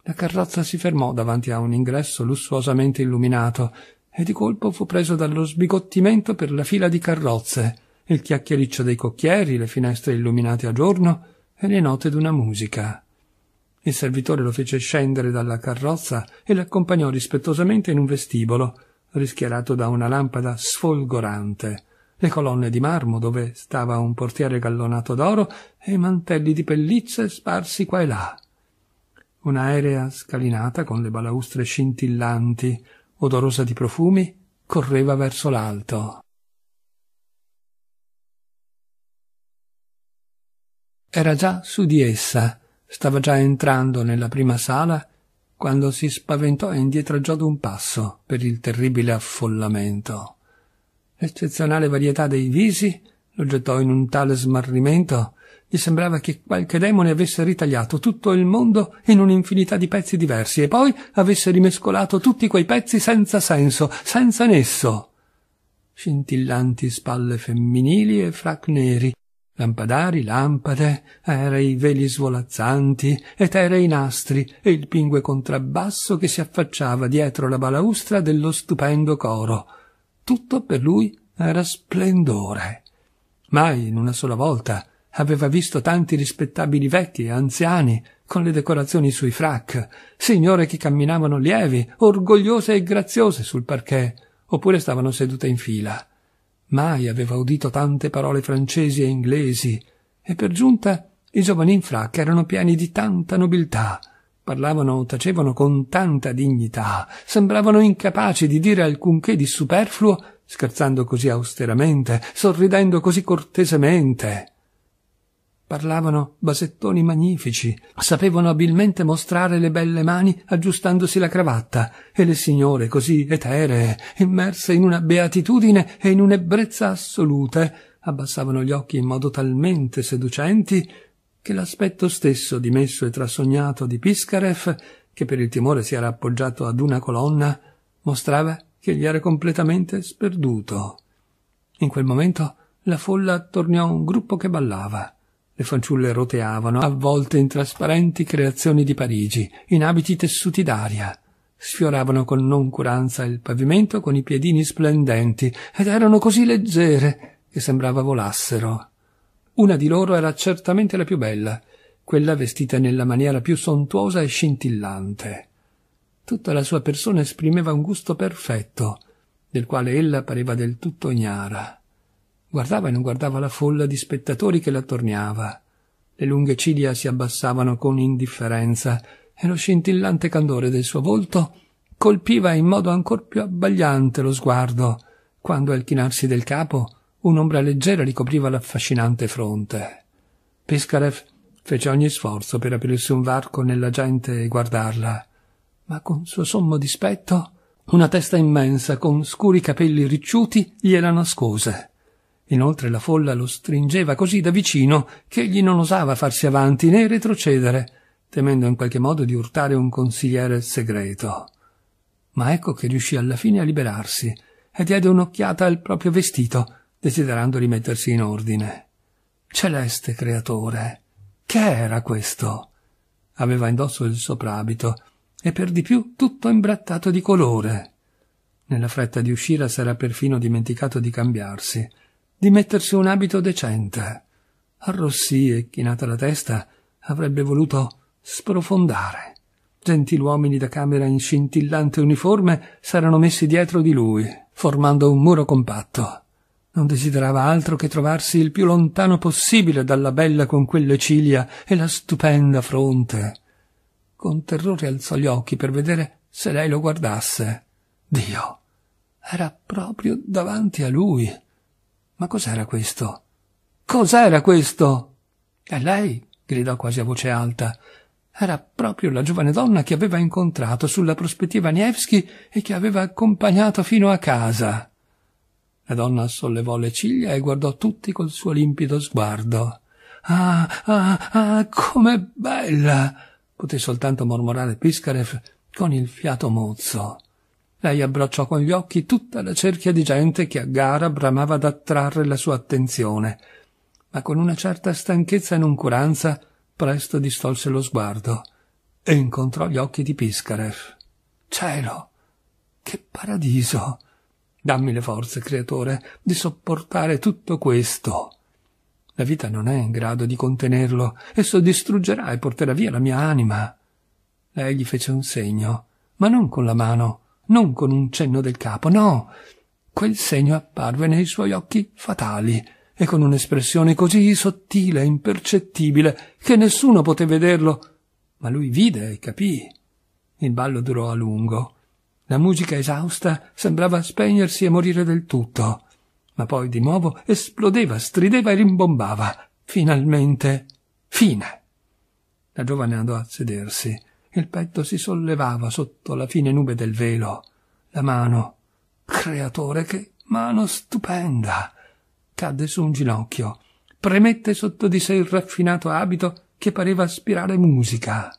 Speaker 1: La carrozza si fermò davanti a un ingresso lussuosamente illuminato e di colpo fu preso dallo sbigottimento per la fila di carrozze, il chiacchiericcio dei cocchieri, le finestre illuminate a giorno e le note d'una musica. Il servitore lo fece scendere dalla carrozza e l'accompagnò rispettosamente in un vestibolo, rischiarato da una lampada sfolgorante, le colonne di marmo dove stava un portiere gallonato d'oro e i mantelli di pellicce sparsi qua e là. Un'aerea scalinata con le balaustre scintillanti, odorosa di profumi, correva verso l'alto. Era già su di essa, stava già entrando nella prima sala, quando si spaventò e indietreggiò d'un passo per il terribile affollamento. L'eccezionale varietà dei visi lo gettò in un tale smarrimento gli sembrava che qualche demone avesse ritagliato tutto il mondo in un'infinità di pezzi diversi e poi avesse rimescolato tutti quei pezzi senza senso, senza nesso. Scintillanti spalle femminili e frac neri, lampadari, lampade, aerei veli svolazzanti, eterei nastri e il pingue contrabbasso che si affacciava dietro la balaustra dello stupendo coro tutto per lui era splendore. Mai in una sola volta aveva visto tanti rispettabili vecchi e anziani con le decorazioni sui frac, signore che camminavano lievi, orgogliose e graziose sul parquet, oppure stavano sedute in fila. Mai aveva udito tante parole francesi e inglesi, e per giunta i giovani in frac erano pieni di tanta nobiltà, Parlavano, o tacevano con tanta dignità, sembravano incapaci di dire alcunché di superfluo, scherzando così austeramente, sorridendo così cortesemente. Parlavano basettoni magnifici, sapevano abilmente mostrare le belle mani aggiustandosi la cravatta, e le signore così eteree, immerse in una beatitudine e in un'ebbrezza assolute, abbassavano gli occhi in modo talmente seducenti che l'aspetto stesso dimesso e trasognato di Piscareff, che per il timore si era appoggiato ad una colonna, mostrava che gli era completamente sperduto. In quel momento la folla attorniò un gruppo che ballava. Le fanciulle roteavano, avvolte in trasparenti creazioni di Parigi, in abiti tessuti d'aria. Sfioravano con noncuranza il pavimento con i piedini splendenti ed erano così leggere che sembrava volassero. Una di loro era certamente la più bella, quella vestita nella maniera più sontuosa e scintillante. Tutta la sua persona esprimeva un gusto perfetto, del quale ella pareva del tutto ignara. Guardava e non guardava la folla di spettatori che l'attorniava. Le lunghe ciglia si abbassavano con indifferenza e lo scintillante candore del suo volto colpiva in modo ancor più abbagliante lo sguardo, quando al chinarsi del capo Un'ombra leggera ricopriva l'affascinante fronte. Piscarev fece ogni sforzo per aprirsi un varco nella gente e guardarla, ma con suo sommo dispetto una testa immensa con scuri capelli ricciuti gliela nascose. Inoltre la folla lo stringeva così da vicino che egli non osava farsi avanti né retrocedere, temendo in qualche modo di urtare un consigliere segreto. Ma ecco che riuscì alla fine a liberarsi e diede un'occhiata al proprio vestito desiderando rimettersi in ordine. Celeste creatore, che era questo? Aveva indosso il soprabito e per di più tutto imbrattato di colore. Nella fretta di uscire s'era perfino dimenticato di cambiarsi, di mettersi un abito decente. Arrossì e chinata la testa avrebbe voluto sprofondare. Gentiluomini da camera in scintillante uniforme s'erano messi dietro di lui, formando un muro compatto. Non desiderava altro che trovarsi il più lontano possibile dalla bella con quelle ciglia e la stupenda fronte. Con terrore alzò gli occhi per vedere se lei lo guardasse. Dio! Era proprio davanti a lui. Ma cos'era questo? Cos'era questo? E lei? gridò quasi a voce alta. Era proprio la giovane donna che aveva incontrato sulla prospettiva Nievski e che aveva accompagnato fino a casa. La donna sollevò le ciglia e guardò tutti col suo limpido sguardo. Ah, ah, ah, com'è bella! poté soltanto mormorare Piscarev con il fiato mozzo. Lei abbracciò con gli occhi tutta la cerchia di gente che a gara bramava ad attrarre la sua attenzione, ma con una certa stanchezza e noncuranza presto distolse lo sguardo e incontrò gli occhi di Piscarev. Cielo! Che paradiso! Dammi le forze, creatore, di sopportare tutto questo. La vita non è in grado di contenerlo, esso distruggerà e porterà via la mia anima. Lei gli fece un segno, ma non con la mano, non con un cenno del capo, no. Quel segno apparve nei suoi occhi fatali e con un'espressione così sottile e impercettibile che nessuno poté vederlo, ma lui vide e capì. Il ballo durò a lungo la musica esausta sembrava spegnersi e morire del tutto, ma poi di nuovo esplodeva, strideva e rimbombava. Finalmente. Fine. La giovane andò a sedersi. Il petto si sollevava sotto la fine nube del velo. La mano. Creatore, che mano stupenda! Cadde su un ginocchio. Premette sotto di sé il raffinato abito che pareva aspirare musica.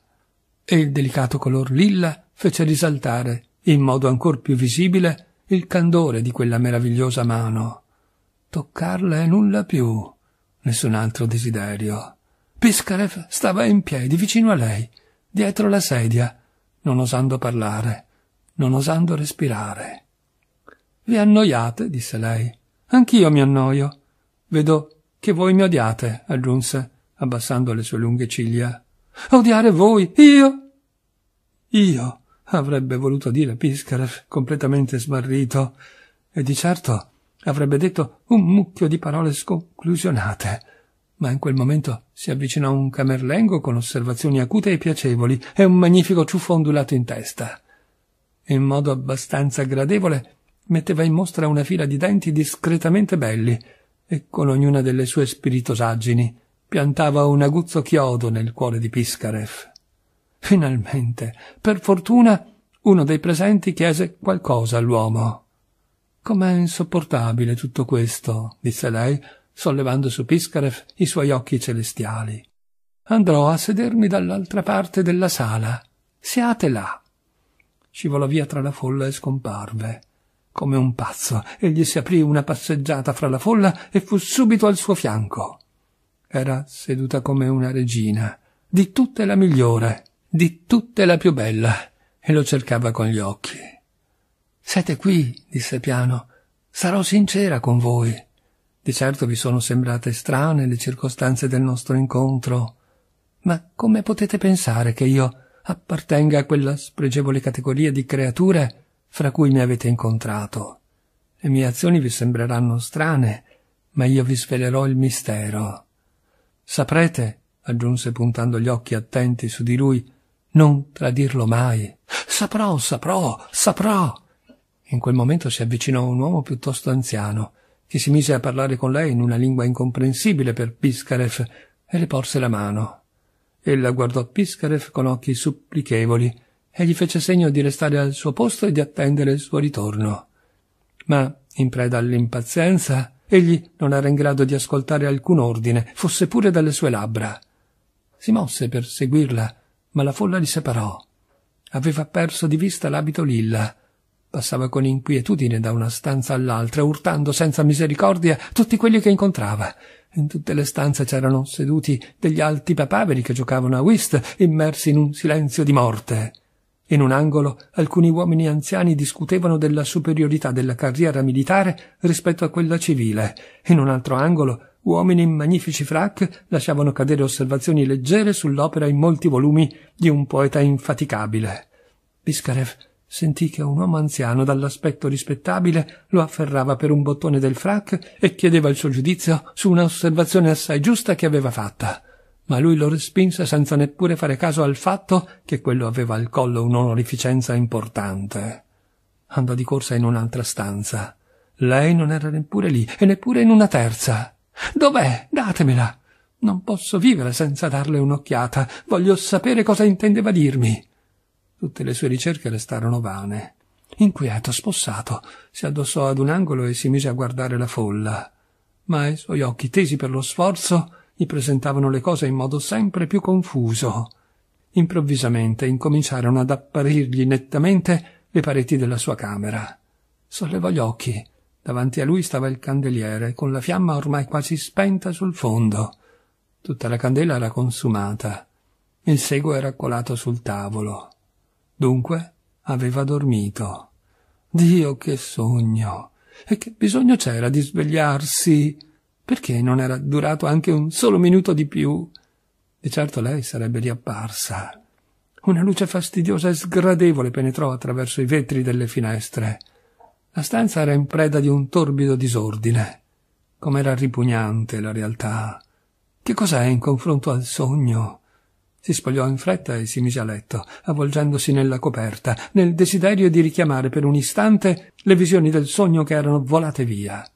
Speaker 1: E il delicato color lilla fece risaltare in modo ancor più visibile il candore di quella meravigliosa mano. Toccarla è nulla più, nessun altro desiderio. Piskarev stava in piedi vicino a lei, dietro la sedia, non osando parlare, non osando respirare. Vi annoiate, disse lei. Anch'io mi annoio. Vedo che voi mi odiate, aggiunse, abbassando le sue lunghe ciglia. Odiare voi? Io? Io? avrebbe voluto dire Piscarev completamente smarrito, e di certo avrebbe detto un mucchio di parole sconclusionate. Ma in quel momento si avvicinò un camerlengo con osservazioni acute e piacevoli e un magnifico ciuffo ondulato in testa. In modo abbastanza gradevole metteva in mostra una fila di denti discretamente belli e con ognuna delle sue spiritosaggini piantava un aguzzo chiodo nel cuore di Piscarev. Finalmente, per fortuna, uno dei presenti chiese qualcosa all'uomo. Com'è insopportabile tutto questo, disse lei, sollevando su Piscareff i suoi occhi celestiali. Andrò a sedermi dall'altra parte della sala. Siate là. Scivolò via tra la folla e scomparve. Come un pazzo, egli si aprì una passeggiata fra la folla e fu subito al suo fianco. Era seduta come una regina, di tutte la migliore. Di tutte la più bella, e lo cercava con gli occhi. Siete qui, disse piano. Sarò sincera con voi. Di certo vi sono sembrate strane le circostanze del nostro incontro. Ma come potete pensare che io appartenga a quella spregevole categoria di creature fra cui mi avete incontrato? Le mie azioni vi sembreranno strane, ma io vi svelerò il mistero. Saprete, aggiunse puntando gli occhi attenti su di lui, non tradirlo mai. Saprò, saprò, saprò. In quel momento si avvicinò un uomo piuttosto anziano, che si mise a parlare con lei in una lingua incomprensibile per Piscareff e le porse la mano. Ella guardò Piscareff con occhi supplichevoli e gli fece segno di restare al suo posto e di attendere il suo ritorno. Ma, in preda all'impazienza, egli non era in grado di ascoltare alcun ordine, fosse pure dalle sue labbra. Si mosse per seguirla, ma la folla li separò. Aveva perso di vista l'abito lilla. Passava con inquietudine da una stanza all'altra, urtando senza misericordia tutti quelli che incontrava. In tutte le stanze c'erano seduti degli alti papaveri che giocavano a whist, immersi in un silenzio di morte. In un angolo alcuni uomini anziani discutevano della superiorità della carriera militare rispetto a quella civile. In un altro angolo Uomini in magnifici frac lasciavano cadere osservazioni leggere sull'opera in molti volumi di un poeta infaticabile. Piskarev sentì che un uomo anziano dall'aspetto rispettabile lo afferrava per un bottone del frac e chiedeva il suo giudizio su un'osservazione assai giusta che aveva fatta. Ma lui lo respinse senza neppure fare caso al fatto che quello aveva al collo un'onorificenza importante. Andò di corsa in un'altra stanza. Lei non era neppure lì, e neppure in una terza. Dov'è? Datemela. Non posso vivere senza darle un'occhiata. Voglio sapere cosa intendeva dirmi. Tutte le sue ricerche restarono vane. Inquieto, spossato, si addossò ad un angolo e si mise a guardare la folla. Ma i suoi occhi, tesi per lo sforzo, gli presentavano le cose in modo sempre più confuso. Improvvisamente incominciarono ad apparirgli nettamente le pareti della sua camera. Sollevò gli occhi Davanti a lui stava il candeliere, con la fiamma ormai quasi spenta sul fondo. Tutta la candela era consumata. Il sego era colato sul tavolo. Dunque aveva dormito. Dio che sogno! E che bisogno c'era di svegliarsi? Perché non era durato anche un solo minuto di più? Di certo lei sarebbe riapparsa. Una luce fastidiosa e sgradevole penetrò attraverso i vetri delle finestre. La stanza era in preda di un torbido disordine. Com'era ripugnante la realtà. Che cos'è in confronto al sogno? Si spogliò in fretta e si mise a letto, avvolgendosi nella coperta, nel desiderio di richiamare per un istante le visioni del sogno che erano volate via.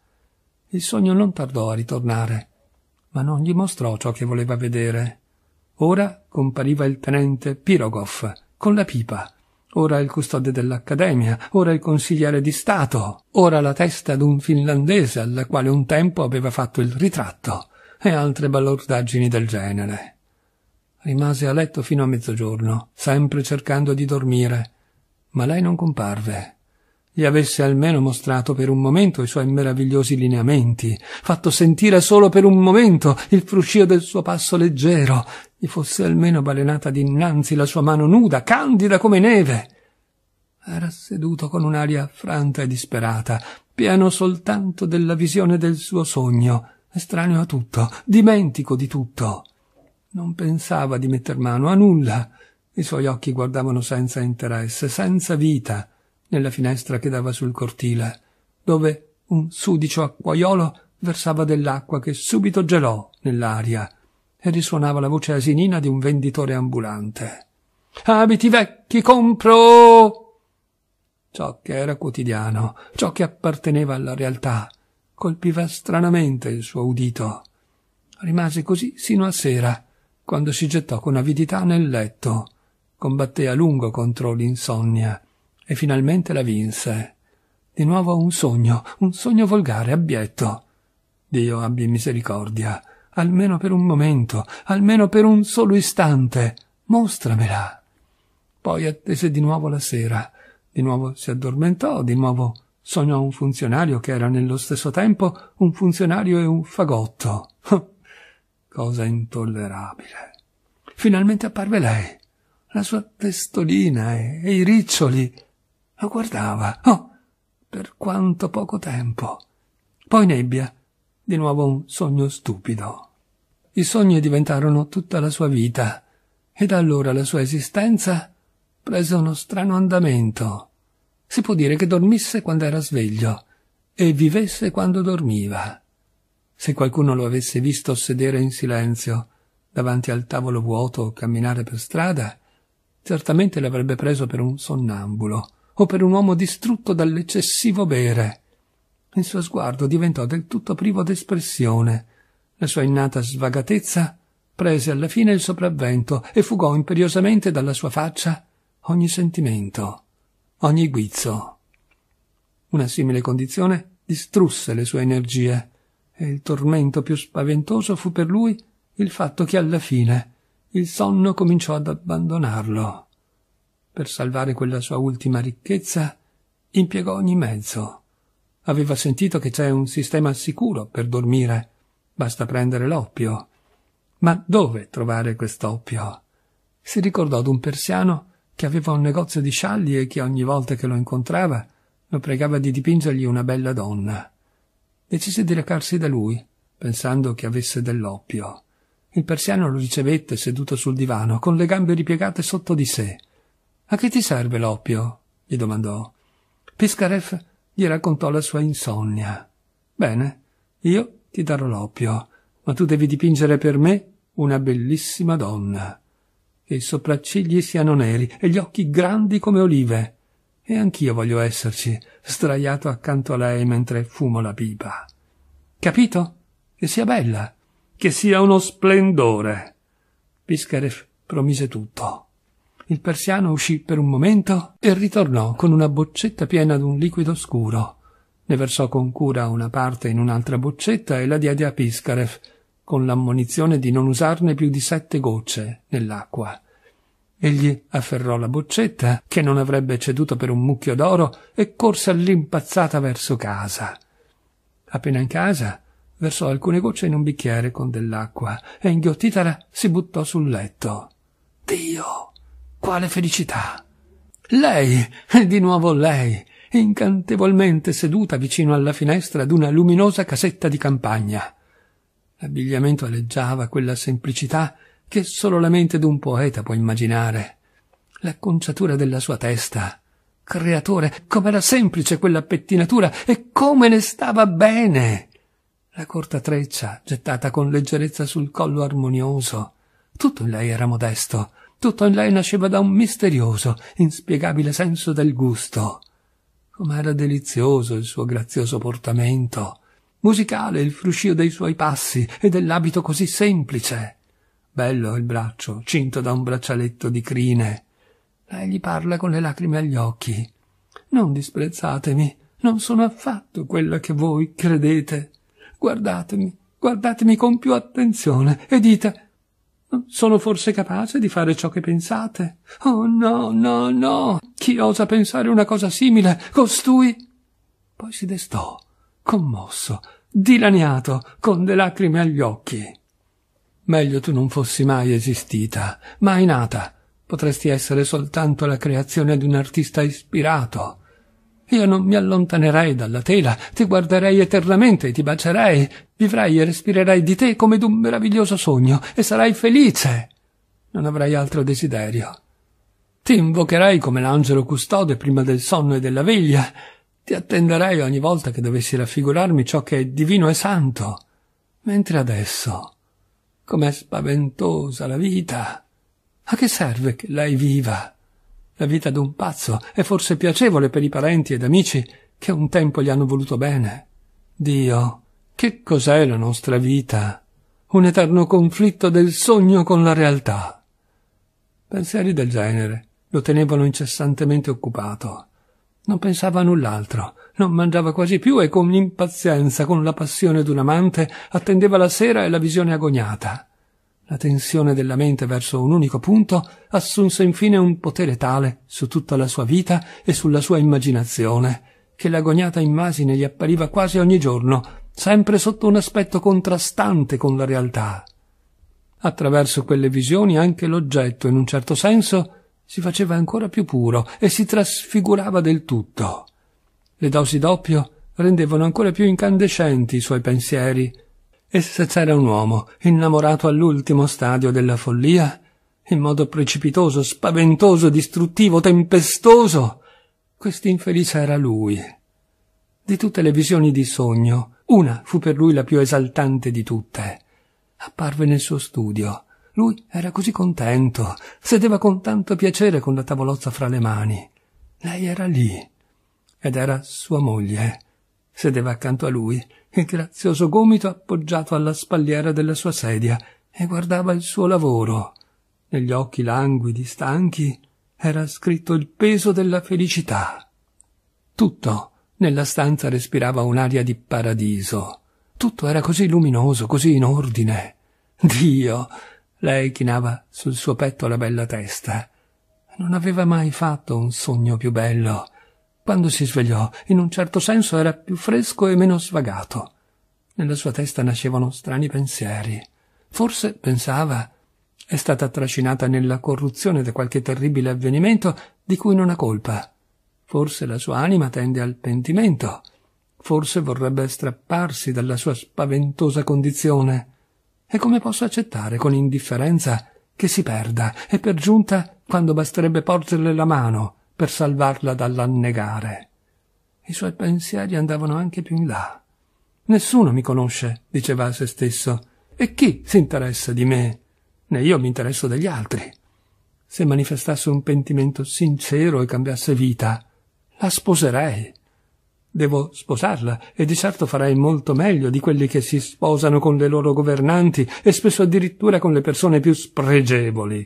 Speaker 1: Il sogno non tardò a ritornare, ma non gli mostrò ciò che voleva vedere. Ora compariva il tenente Pirogov con la pipa ora il custode dell'Accademia, ora il consigliere di Stato, ora la testa d'un finlandese alla quale un tempo aveva fatto il ritratto, e altre balordaggini del genere. Rimase a letto fino a mezzogiorno, sempre cercando di dormire, ma lei non comparve. Gli avesse almeno mostrato per un momento i suoi meravigliosi lineamenti, fatto sentire solo per un momento il fruscio del suo passo leggero, gli fosse almeno balenata dinanzi la sua mano nuda, candida come neve. Era seduto con un'aria affranta e disperata, pieno soltanto della visione del suo sogno, estraneo a tutto, dimentico di tutto. Non pensava di metter mano a nulla. I suoi occhi guardavano senza interesse, senza vita, nella finestra che dava sul cortile, dove un sudicio acquaiolo versava dell'acqua che subito gelò nell'aria e risuonava la voce asinina di un venditore ambulante. Abiti vecchi compro! Ciò che era quotidiano, ciò che apparteneva alla realtà, colpiva stranamente il suo udito. Rimase così sino a sera, quando si gettò con avidità nel letto, combatté a lungo contro l'insonnia e finalmente la vinse. Di nuovo un sogno, un sogno volgare, abietto. Dio abbia misericordia almeno per un momento, almeno per un solo istante. Mostramela. Poi attese di nuovo la sera. Di nuovo si addormentò, di nuovo sognò un funzionario che era nello stesso tempo un funzionario e un fagotto. Cosa intollerabile. Finalmente apparve lei. La sua testolina e, e i riccioli. La guardava. Oh! Per quanto poco tempo. Poi nebbia di nuovo un sogno stupido. I sogni diventarono tutta la sua vita, e da allora la sua esistenza prese uno strano andamento. Si può dire che dormisse quando era sveglio e vivesse quando dormiva. Se qualcuno lo avesse visto sedere in silenzio davanti al tavolo vuoto o camminare per strada, certamente l'avrebbe preso per un sonnambulo o per un uomo distrutto dall'eccessivo bere il suo sguardo diventò del tutto privo d'espressione. La sua innata svagatezza prese alla fine il sopravvento e fugò imperiosamente dalla sua faccia ogni sentimento, ogni guizzo. Una simile condizione distrusse le sue energie e il tormento più spaventoso fu per lui il fatto che alla fine il sonno cominciò ad abbandonarlo. Per salvare quella sua ultima ricchezza impiegò ogni mezzo Aveva sentito che c'è un sistema sicuro per dormire. Basta prendere l'oppio. Ma dove trovare quest'oppio? Si ricordò d'un persiano che aveva un negozio di scialli e che ogni volta che lo incontrava lo pregava di dipingergli una bella donna. Decise di recarsi da lui, pensando che avesse dell'oppio. Il persiano lo ricevette seduto sul divano, con le gambe ripiegate sotto di sé. A che ti serve l'oppio? gli domandò. Piscareff gli raccontò la sua insonnia. Bene, io ti darò l'oppio, ma tu devi dipingere per me una bellissima donna. Che i sopraccigli siano neri e gli occhi grandi come olive. E anch'io voglio esserci, sdraiato accanto a lei mentre fumo la pipa. Capito? Che sia bella, che sia uno splendore. Piscareff promise tutto. Il persiano uscì per un momento e ritornò con una boccetta piena d'un liquido scuro. Ne versò con cura una parte in un'altra boccetta e la diede a Piscarev, con l'ammonizione di non usarne più di sette gocce nell'acqua. Egli afferrò la boccetta, che non avrebbe ceduto per un mucchio d'oro, e corse all'impazzata verso casa. Appena in casa, versò alcune gocce in un bicchiere con dell'acqua e inghiottitala si buttò sul letto. Dio! Quale felicità! Lei, di nuovo lei, incantevolmente seduta vicino alla finestra d'una luminosa casetta di campagna. L'abbigliamento aleggiava quella semplicità che solo la mente d'un poeta può immaginare. L'acconciatura della sua testa. Creatore, com'era semplice quella pettinatura e come ne stava bene! La corta treccia, gettata con leggerezza sul collo armonioso. Tutto in lei era modesto, tutto in lei nasceva da un misterioso, inspiegabile senso del gusto. Com'era delizioso il suo grazioso portamento, musicale il fruscio dei suoi passi e dell'abito così semplice. Bello il braccio, cinto da un braccialetto di crine. Lei gli parla con le lacrime agli occhi. Non disprezzatemi, non sono affatto quella che voi credete. Guardatemi, guardatemi con più attenzione e dite sono forse capace di fare ciò che pensate? Oh no, no, no. Chi osa pensare una cosa simile? Costui. Poi si destò, commosso, dilaniato, con le lacrime agli occhi. Meglio tu non fossi mai esistita, mai nata. Potresti essere soltanto la creazione di un artista ispirato, io non mi allontanerei dalla tela, ti guarderei eternamente, ti bacerei, vivrai e respirerai di te come d'un meraviglioso sogno e sarai felice. Non avrai altro desiderio. Ti invocherai come l'angelo custode prima del sonno e della veglia. Ti attenderai ogni volta che dovessi raffigurarmi ciò che è divino e santo. Mentre adesso, com'è spaventosa la vita. A che serve che lei viva? La vita d'un pazzo è forse piacevole per i parenti ed amici che un tempo gli hanno voluto bene. Dio, che cos'è la nostra vita? Un eterno conflitto del sogno con la realtà. Pensieri del genere lo tenevano incessantemente occupato. Non pensava a null'altro, non mangiava quasi più e con impazienza, con la passione d'un amante, attendeva la sera e la visione agognata. La tensione della mente verso un unico punto assunse infine un potere tale su tutta la sua vita e sulla sua immaginazione, che l'agognata immagine gli appariva quasi ogni giorno, sempre sotto un aspetto contrastante con la realtà. Attraverso quelle visioni anche l'oggetto, in un certo senso, si faceva ancora più puro e si trasfigurava del tutto. Le dosi d'oppio rendevano ancora più incandescenti i suoi pensieri, e se c'era un uomo, innamorato all'ultimo stadio della follia, in modo precipitoso, spaventoso, distruttivo, tempestoso, quest'infelice era lui. Di tutte le visioni di sogno, una fu per lui la più esaltante di tutte. Apparve nel suo studio. Lui era così contento, sedeva con tanto piacere con la tavolozza fra le mani. Lei era lì, ed era sua moglie. Sedeva accanto a lui, il grazioso gomito appoggiato alla spalliera della sua sedia e guardava il suo lavoro. Negli occhi languidi, stanchi, era scritto il peso della felicità. Tutto nella stanza respirava un'aria di paradiso. Tutto era così luminoso, così in ordine. Dio! Lei chinava sul suo petto la bella testa. Non aveva mai fatto un sogno più bello. Quando si svegliò, in un certo senso era più fresco e meno svagato. Nella sua testa nascevano strani pensieri. Forse, pensava, è stata trascinata nella corruzione da qualche terribile avvenimento di cui non ha colpa. Forse la sua anima tende al pentimento. Forse vorrebbe strapparsi dalla sua spaventosa condizione. E come posso accettare con indifferenza che si perda, e per giunta quando basterebbe porgerle la mano, per salvarla dall'annegare. I suoi pensieri andavano anche più in là. Nessuno mi conosce, diceva a se stesso, e chi si interessa di me? Né io mi interesso degli altri. Se manifestasse un pentimento sincero e cambiasse vita, la sposerei. Devo sposarla e di certo farei molto meglio di quelli che si sposano con le loro governanti e spesso addirittura con le persone più spregevoli.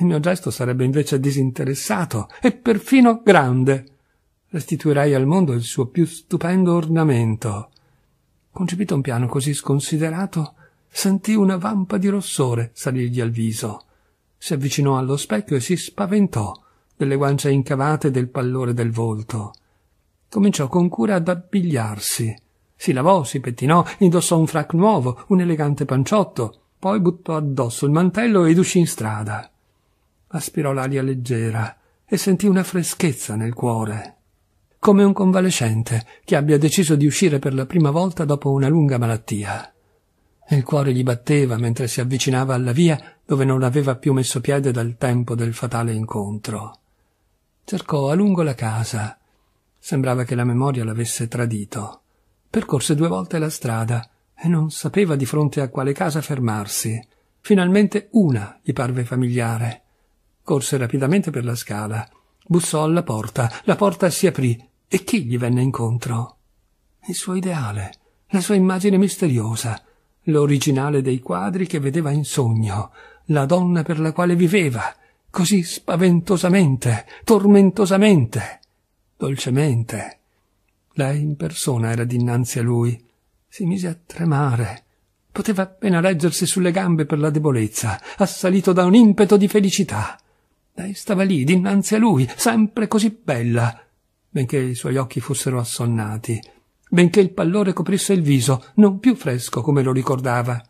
Speaker 1: Il mio gesto sarebbe invece disinteressato e perfino grande. Restituirei al mondo il suo più stupendo ornamento. Concepito un piano così sconsiderato, sentì una vampa di rossore salirgli al viso. Si avvicinò allo specchio e si spaventò delle guance incavate e del pallore del volto. Cominciò con cura ad abbigliarsi. Si lavò, si pettinò, indossò un frac nuovo, un elegante panciotto, poi buttò addosso il mantello ed uscì in strada aspirò l'aria leggera e sentì una freschezza nel cuore, come un convalescente che abbia deciso di uscire per la prima volta dopo una lunga malattia. Il cuore gli batteva mentre si avvicinava alla via dove non aveva più messo piede dal tempo del fatale incontro. Cercò a lungo la casa. Sembrava che la memoria l'avesse tradito. Percorse due volte la strada e non sapeva di fronte a quale casa fermarsi. Finalmente una gli parve familiare corse rapidamente per la scala, bussò alla porta, la porta si aprì e chi gli venne incontro? Il suo ideale, la sua immagine misteriosa, l'originale dei quadri che vedeva in sogno, la donna per la quale viveva, così spaventosamente, tormentosamente, dolcemente. Lei in persona era dinanzi a lui. Si mise a tremare. Poteva appena reggersi sulle gambe per la debolezza, assalito da un impeto di felicità. Lei stava lì, dinanzi a lui, sempre così bella, benché i suoi occhi fossero assonnati, benché il pallore coprisse il viso, non più fresco come lo ricordava.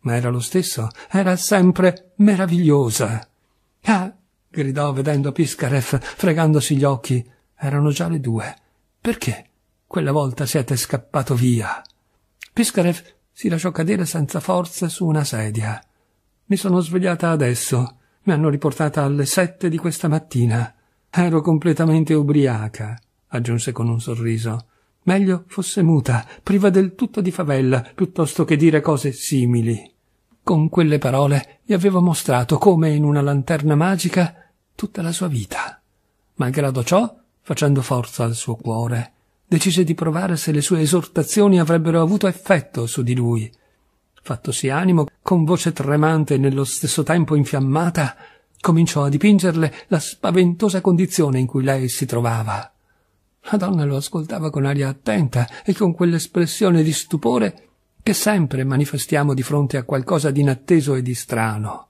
Speaker 1: Ma era lo stesso, era sempre meravigliosa. Ah! gridò vedendo Piscaref, fregandosi gli occhi. Erano già le due. Perché? Quella volta siete scappato via. Piscarev si lasciò cadere senza forza su una sedia. Mi sono svegliata adesso. Mi hanno riportata alle sette di questa mattina. Ero completamente ubriaca, aggiunse con un sorriso. Meglio fosse muta, priva del tutto di favella, piuttosto che dire cose simili. Con quelle parole gli avevo mostrato come in una lanterna magica tutta la sua vita. Malgrado ciò, facendo forza al suo cuore, decise di provare se le sue esortazioni avrebbero avuto effetto su di lui fattosi animo, con voce tremante e nello stesso tempo infiammata, cominciò a dipingerle la spaventosa condizione in cui lei si trovava. La donna lo ascoltava con aria attenta e con quell'espressione di stupore che sempre manifestiamo di fronte a qualcosa di inatteso e di strano.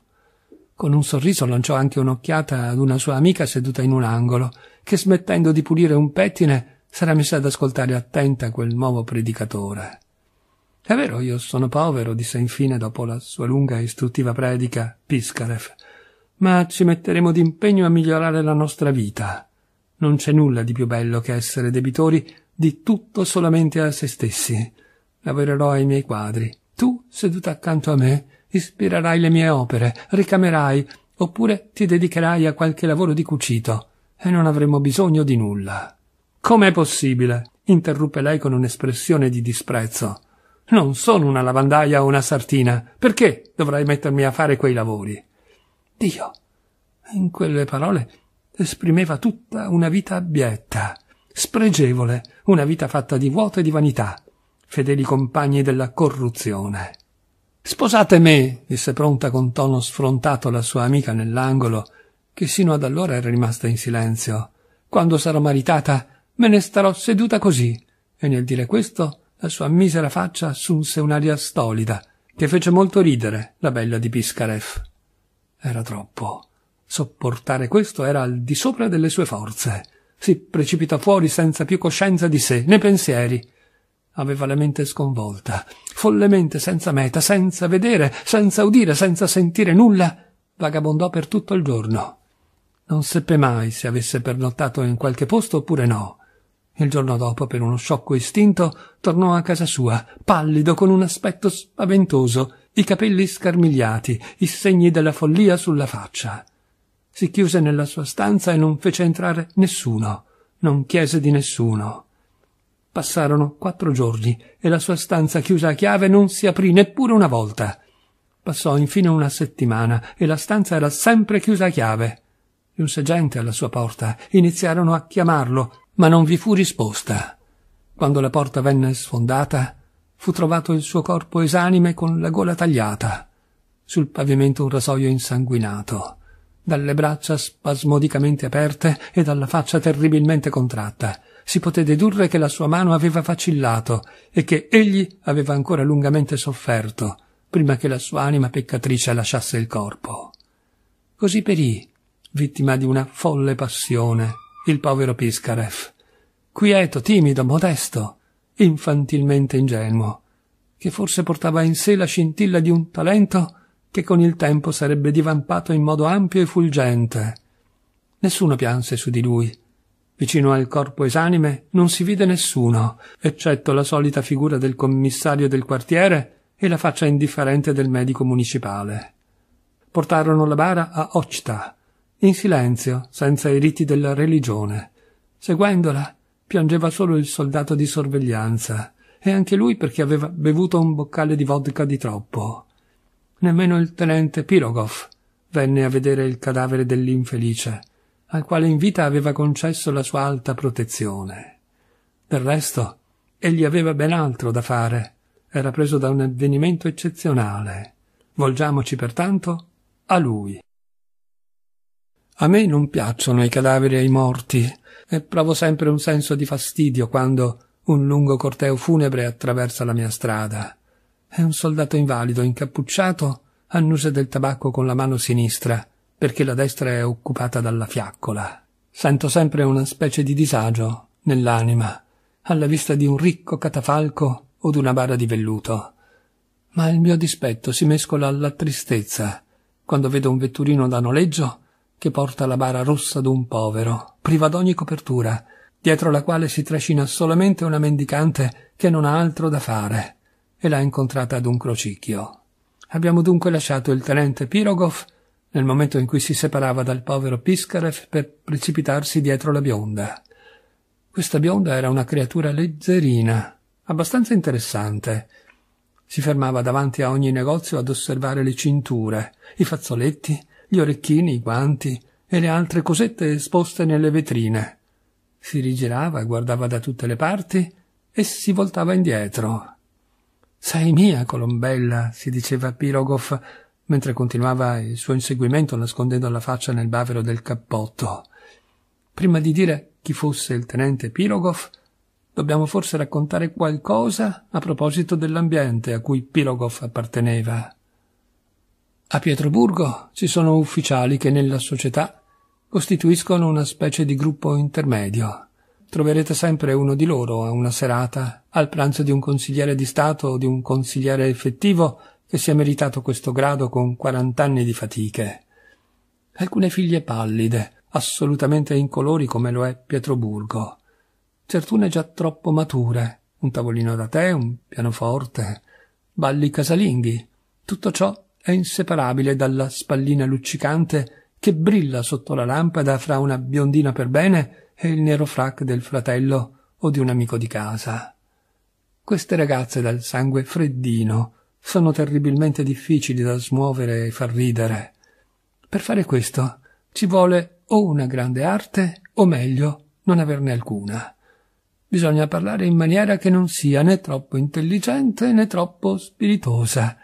Speaker 1: Con un sorriso lanciò anche un'occhiata ad una sua amica seduta in un angolo, che smettendo di pulire un pettine sarà messa ad ascoltare attenta quel nuovo predicatore. È vero, io sono povero, disse infine dopo la sua lunga e istruttiva predica Piscareff, ma ci metteremo d'impegno a migliorare la nostra vita. Non c'è nulla di più bello che essere debitori di tutto solamente a se stessi. Lavorerò ai miei quadri. Tu, seduta accanto a me, ispirerai le mie opere, ricamerai, oppure ti dedicherai a qualche lavoro di cucito, e non avremo bisogno di nulla. Com'è possibile? interruppe lei con un'espressione di disprezzo. Non sono una lavandaia o una sartina. Perché dovrai mettermi a fare quei lavori? Dio. In quelle parole esprimeva tutta una vita abietta, spregevole, una vita fatta di vuoto e di vanità, fedeli compagni della corruzione. Sposate me, disse pronta con tono sfrontato la sua amica nell'angolo, che sino ad allora era rimasta in silenzio. Quando sarò maritata, me ne starò seduta così. E nel dire questo la sua misera faccia assunse un'aria stolida, che fece molto ridere la bella di Piscaref. Era troppo. Sopportare questo era al di sopra delle sue forze. Si precipitò fuori senza più coscienza di sé, né pensieri. Aveva la mente sconvolta, follemente senza meta, senza vedere, senza udire, senza sentire nulla, vagabondò per tutto il giorno. Non seppe mai se avesse pernottato in qualche posto oppure no. Il giorno dopo, per uno sciocco istinto, tornò a casa sua, pallido con un aspetto spaventoso, i capelli scarmigliati, i segni della follia sulla faccia. Si chiuse nella sua stanza e non fece entrare nessuno, non chiese di nessuno. Passarono quattro giorni e la sua stanza chiusa a chiave non si aprì neppure una volta. Passò infine una settimana e la stanza era sempre chiusa a chiave e un sergente alla sua porta iniziarono a chiamarlo, ma non vi fu risposta. Quando la porta venne sfondata, fu trovato il suo corpo esanime con la gola tagliata, sul pavimento un rasoio insanguinato, dalle braccia spasmodicamente aperte e dalla faccia terribilmente contratta. Si poté dedurre che la sua mano aveva vacillato e che egli aveva ancora lungamente sofferto prima che la sua anima peccatrice lasciasse il corpo. Così perì, vittima di una folle passione, il povero Piscareff. Quieto, timido, modesto, infantilmente ingenuo, che forse portava in sé la scintilla di un talento che con il tempo sarebbe divampato in modo ampio e fulgente. Nessuno pianse su di lui. Vicino al corpo esanime non si vide nessuno, eccetto la solita figura del commissario del quartiere e la faccia indifferente del medico municipale. Portarono la bara a Ochta, in silenzio, senza i riti della religione. Seguendola, piangeva solo il soldato di sorveglianza, e anche lui perché aveva bevuto un boccale di vodka di troppo. Nemmeno il tenente Pirogov venne a vedere il cadavere dell'infelice, al quale in vita aveva concesso la sua alta protezione. Del resto, egli aveva ben altro da fare, era preso da un avvenimento eccezionale. Volgiamoci pertanto a lui. A me non piacciono i cadaveri e i morti, e provo sempre un senso di fastidio quando un lungo corteo funebre attraversa la mia strada. È un soldato invalido, incappucciato, annusa del tabacco con la mano sinistra, perché la destra è occupata dalla fiaccola. Sento sempre una specie di disagio nell'anima, alla vista di un ricco catafalco o di una bara di velluto. Ma il mio dispetto si mescola alla tristezza quando vedo un vetturino da noleggio che porta la bara rossa d'un povero, priva d'ogni copertura, dietro la quale si trascina solamente una mendicante che non ha altro da fare, e l'ha incontrata ad un crocicchio. Abbiamo dunque lasciato il tenente Pirogov nel momento in cui si separava dal povero Piskarev per precipitarsi dietro la bionda. Questa bionda era una creatura leggerina, abbastanza interessante. Si fermava davanti a ogni negozio ad osservare le cinture, i fazzoletti gli orecchini, i guanti e le altre cosette esposte nelle vetrine. Si rigirava, guardava da tutte le parti e si voltava indietro. Sei mia, Colombella, si diceva a Pirogov, mentre continuava il suo inseguimento nascondendo la faccia nel bavero del cappotto. Prima di dire chi fosse il tenente Pirogov, dobbiamo forse raccontare qualcosa a proposito dell'ambiente a cui Pirogov apparteneva. A Pietroburgo ci sono ufficiali che nella società costituiscono una specie di gruppo intermedio. Troverete sempre uno di loro a una serata, al pranzo di un consigliere di Stato o di un consigliere effettivo che si è meritato questo grado con quarant'anni di fatiche. Alcune figlie pallide, assolutamente incolori come lo è Pietroburgo. Certune già troppo mature, un tavolino da tè, un pianoforte, balli casalinghi. Tutto ciò è inseparabile dalla spallina luccicante che brilla sotto la lampada fra una biondina per bene e il nero frac del fratello o di un amico di casa. Queste ragazze dal sangue freddino sono terribilmente difficili da smuovere e far ridere. Per fare questo ci vuole o una grande arte o meglio non averne alcuna. Bisogna parlare in maniera che non sia né troppo intelligente né troppo spiritosa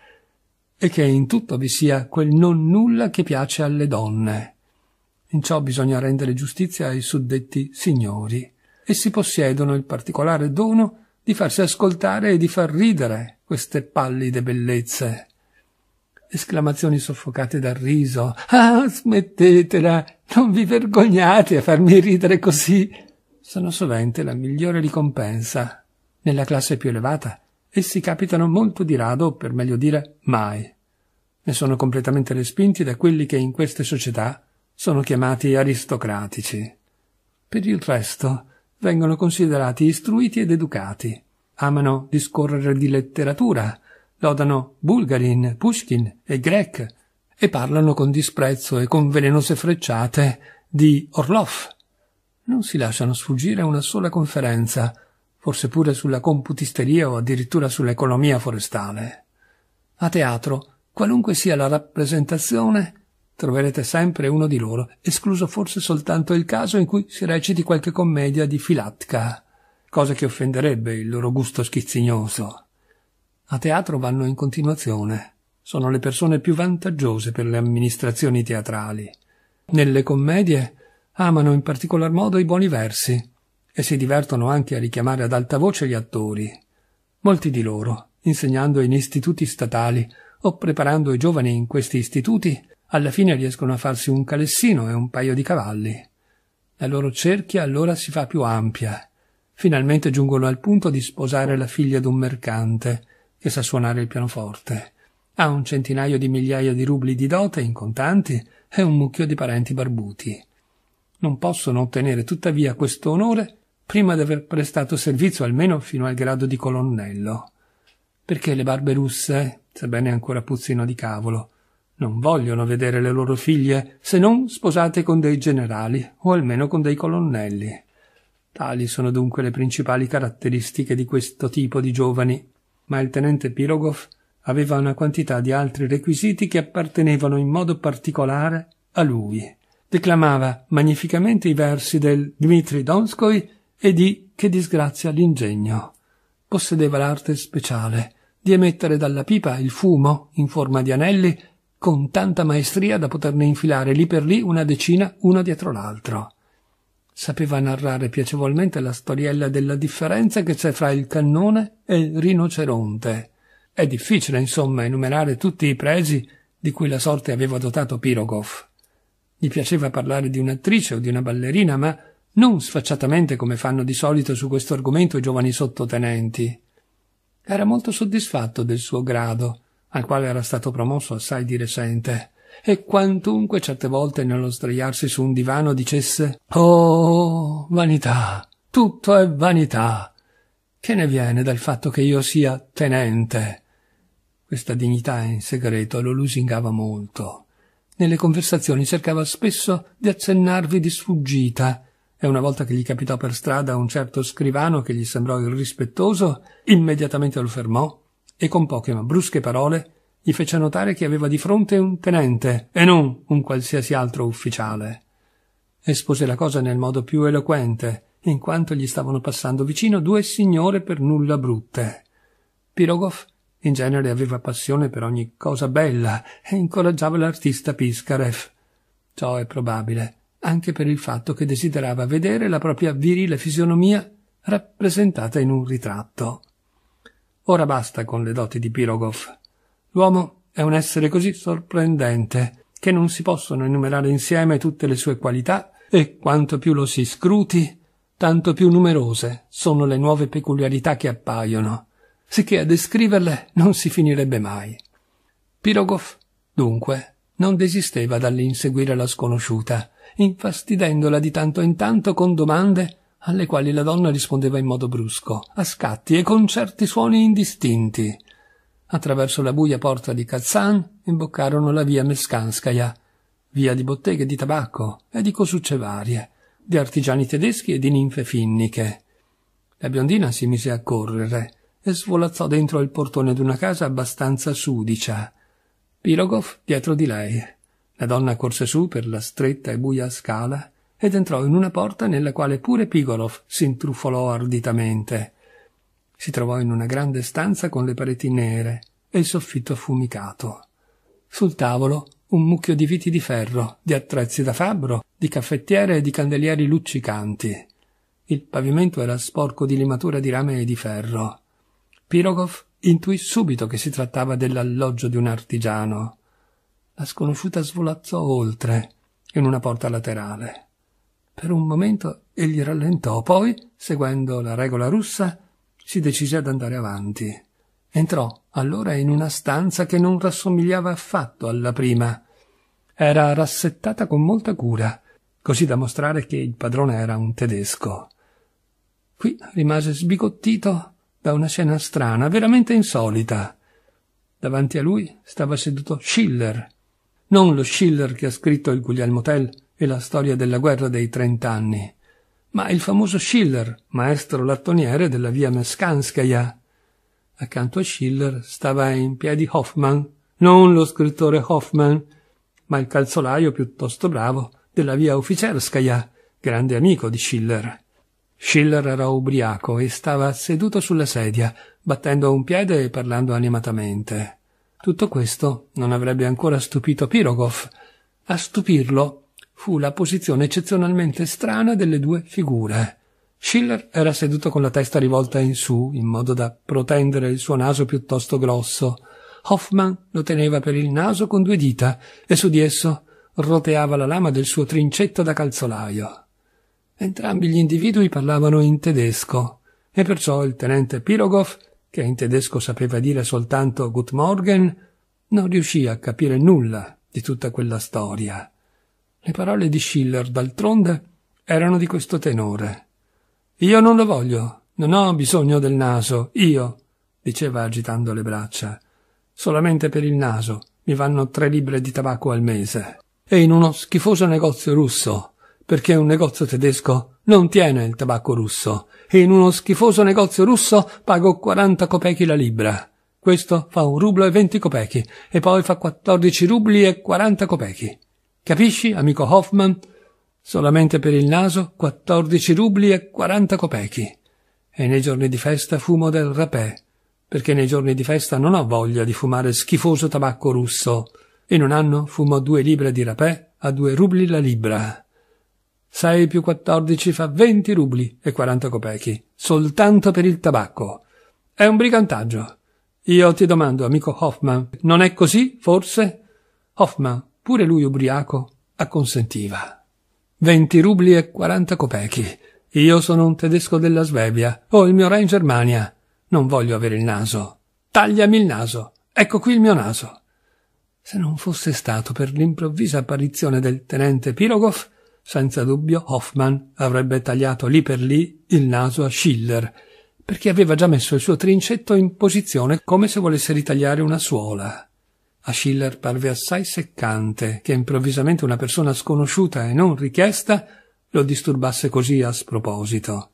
Speaker 1: e che in tutto vi sia quel non nulla che piace alle donne. In ciò bisogna rendere giustizia ai suddetti signori. Essi possiedono il particolare dono di farsi ascoltare e di far ridere queste pallide bellezze. Esclamazioni soffocate dal riso. Ah, smettetela! Non vi vergognate a farmi ridere così! Sono sovente la migliore ricompensa. Nella classe più elevata essi capitano molto di rado, per meglio dire mai. Ne sono completamente respinti da quelli che in queste società sono chiamati aristocratici. Per il resto vengono considerati istruiti ed educati, amano discorrere di letteratura, lodano Bulgarin, Pushkin e Grek e parlano con disprezzo e con velenose frecciate di Orlov. Non si lasciano sfuggire una sola conferenza forse pure sulla computisteria o addirittura sull'economia forestale. A teatro, qualunque sia la rappresentazione, troverete sempre uno di loro, escluso forse soltanto il caso in cui si reciti qualche commedia di filatka, cosa che offenderebbe il loro gusto schizzignoso. A teatro vanno in continuazione. Sono le persone più vantaggiose per le amministrazioni teatrali. Nelle commedie amano in particolar modo i buoni versi, e si divertono anche a richiamare ad alta voce gli attori. Molti di loro, insegnando in istituti statali o preparando i giovani in questi istituti, alla fine riescono a farsi un calessino e un paio di cavalli. La loro cerchia allora si fa più ampia. Finalmente giungono al punto di sposare la figlia d'un mercante che sa suonare il pianoforte. Ha un centinaio di migliaia di rubli di dote in contanti e un mucchio di parenti barbuti. Non possono ottenere tuttavia questo onore prima di aver prestato servizio almeno fino al grado di colonnello. Perché le barbe russe, sebbene ancora puzzino di cavolo, non vogliono vedere le loro figlie se non sposate con dei generali o almeno con dei colonnelli. Tali sono dunque le principali caratteristiche di questo tipo di giovani, ma il tenente Pirogov aveva una quantità di altri requisiti che appartenevano in modo particolare a lui. Declamava magnificamente i versi del Dmitri Donskoi e di che disgrazia l'ingegno. Possedeva l'arte speciale di emettere dalla pipa il fumo in forma di anelli con tanta maestria da poterne infilare lì per lì una decina una dietro l'altro. Sapeva narrare piacevolmente la storiella della differenza che c'è fra il cannone e il rinoceronte. È difficile, insomma, enumerare tutti i pregi di cui la sorte aveva dotato Pirogov. Gli piaceva parlare di un'attrice o di una ballerina, ma non sfacciatamente come fanno di solito su questo argomento i giovani sottotenenti. Era molto soddisfatto del suo grado, al quale era stato promosso assai di recente, e quantunque certe volte nello sdraiarsi su un divano dicesse Oh, vanità, tutto è vanità. Che ne viene dal fatto che io sia tenente? Questa dignità in segreto lo lusingava molto. Nelle conversazioni cercava spesso di accennarvi di sfuggita e una volta che gli capitò per strada un certo scrivano che gli sembrò irrispettoso, immediatamente lo fermò e con poche ma brusche parole gli fece notare che aveva di fronte un tenente e non un qualsiasi altro ufficiale. Espose la cosa nel modo più eloquente, in quanto gli stavano passando vicino due signore per nulla brutte. Pirogov in genere aveva passione per ogni cosa bella e incoraggiava l'artista Piskarev. Ciò è probabile, anche per il fatto che desiderava vedere la propria virile fisionomia rappresentata in un ritratto. Ora basta con le doti di Pirogov. L'uomo è un essere così sorprendente che non si possono enumerare insieme tutte le sue qualità e quanto più lo si scruti, tanto più numerose sono le nuove peculiarità che appaiono, sicché a descriverle non si finirebbe mai. Pirogov, dunque, non desisteva dall'inseguire la sconosciuta, infastidendola di tanto in tanto con domande alle quali la donna rispondeva in modo brusco, a scatti e con certi suoni indistinti. Attraverso la buia porta di Kazan imboccarono la via Meskanskaya, via di botteghe di tabacco e di cosucce varie, di artigiani tedeschi e di ninfe finniche. La biondina si mise a correre e svolazzò dentro il portone d'una casa abbastanza sudicia. Pirogov dietro di lei. La donna corse su per la stretta e buia scala ed entrò in una porta nella quale pure Pigolov si intrufolò arditamente. Si trovò in una grande stanza con le pareti nere e il soffitto affumicato. Sul tavolo un mucchio di viti di ferro, di attrezzi da fabbro, di caffettiere e di candelieri luccicanti. Il pavimento era sporco di limatura di rame e di ferro. Pirogov intuì subito che si trattava dell'alloggio di un artigiano la sconosciuta svolazzò oltre, in una porta laterale. Per un momento egli rallentò, poi, seguendo la regola russa, si decise ad andare avanti. Entrò allora in una stanza che non rassomigliava affatto alla prima. Era rassettata con molta cura, così da mostrare che il padrone era un tedesco. Qui rimase sbigottito da una scena strana, veramente insolita. Davanti a lui stava seduto Schiller, non lo Schiller che ha scritto il Guglielmo Tell e la storia della guerra dei trent'anni, ma il famoso Schiller, maestro lattoniere della via Meskanskaya. Accanto a Schiller stava in piedi Hoffman, non lo scrittore Hoffman, ma il calzolaio piuttosto bravo della via Ufficerskaya, grande amico di Schiller. Schiller era ubriaco e stava seduto sulla sedia, battendo un piede e parlando animatamente. Tutto questo non avrebbe ancora stupito Pirogov. A stupirlo fu la posizione eccezionalmente strana delle due figure. Schiller era seduto con la testa rivolta in su, in modo da protendere il suo naso piuttosto grosso. Hoffman lo teneva per il naso con due dita e su di esso roteava la lama del suo trincetto da calzolaio. Entrambi gli individui parlavano in tedesco e perciò il tenente Pirogov che in tedesco sapeva dire soltanto Gut Morgen, non riuscì a capire nulla di tutta quella storia. Le parole di Schiller, d'altronde, erano di questo tenore. Io non lo voglio, non ho bisogno del naso, io, diceva agitando le braccia. Solamente per il naso mi vanno tre libbre di tabacco al mese. E in uno schifoso negozio russo perché un negozio tedesco non tiene il tabacco russo e in uno schifoso negozio russo pago 40 copechi la libra. Questo fa un rublo e 20 copechi e poi fa 14 rubli e 40 copechi. Capisci, amico Hoffman? Solamente per il naso 14 rubli e 40 copechi. E nei giorni di festa fumo del rapè, perché nei giorni di festa non ho voglia di fumare schifoso tabacco russo. In un anno fumo due libbre di rapè a due rubli la libra. 6 più 14 fa 20 rubli e 40 copechi, soltanto per il tabacco. È un brigantaggio. Io ti domando, amico Hoffman, non è così, forse? Hoffman, pure lui ubriaco, acconsentiva. 20 rubli e 40 copechi. Io sono un tedesco della Svevia, ho il mio re in Germania. Non voglio avere il naso. Tagliami il naso. Ecco qui il mio naso. Se non fosse stato per l'improvvisa apparizione del tenente Pirogov, senza dubbio Hoffman avrebbe tagliato lì per lì il naso a Schiller, perché aveva già messo il suo trincetto in posizione come se volesse ritagliare una suola. A Schiller parve assai seccante che improvvisamente una persona sconosciuta e non richiesta lo disturbasse così a sproposito.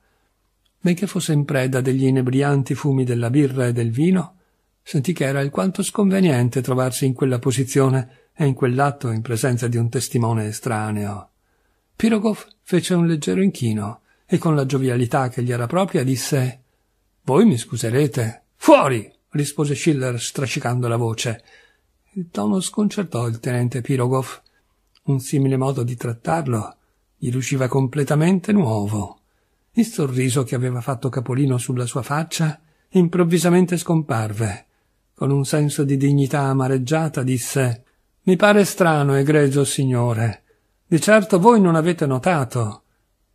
Speaker 1: Benché fosse in preda degli inebrianti fumi della birra e del vino, sentì che era alquanto sconveniente trovarsi in quella posizione e in quell'atto in presenza di un testimone estraneo. Pirogov fece un leggero inchino e con la giovialità che gli era propria disse Voi mi scuserete. Fuori! rispose Schiller strascicando la voce. Il tono sconcertò il tenente Pirogov. Un simile modo di trattarlo gli riusciva completamente nuovo. Il sorriso che aveva fatto capolino sulla sua faccia improvvisamente scomparve. Con un senso di dignità amareggiata disse Mi pare strano, egregio signore, di certo voi non avete notato.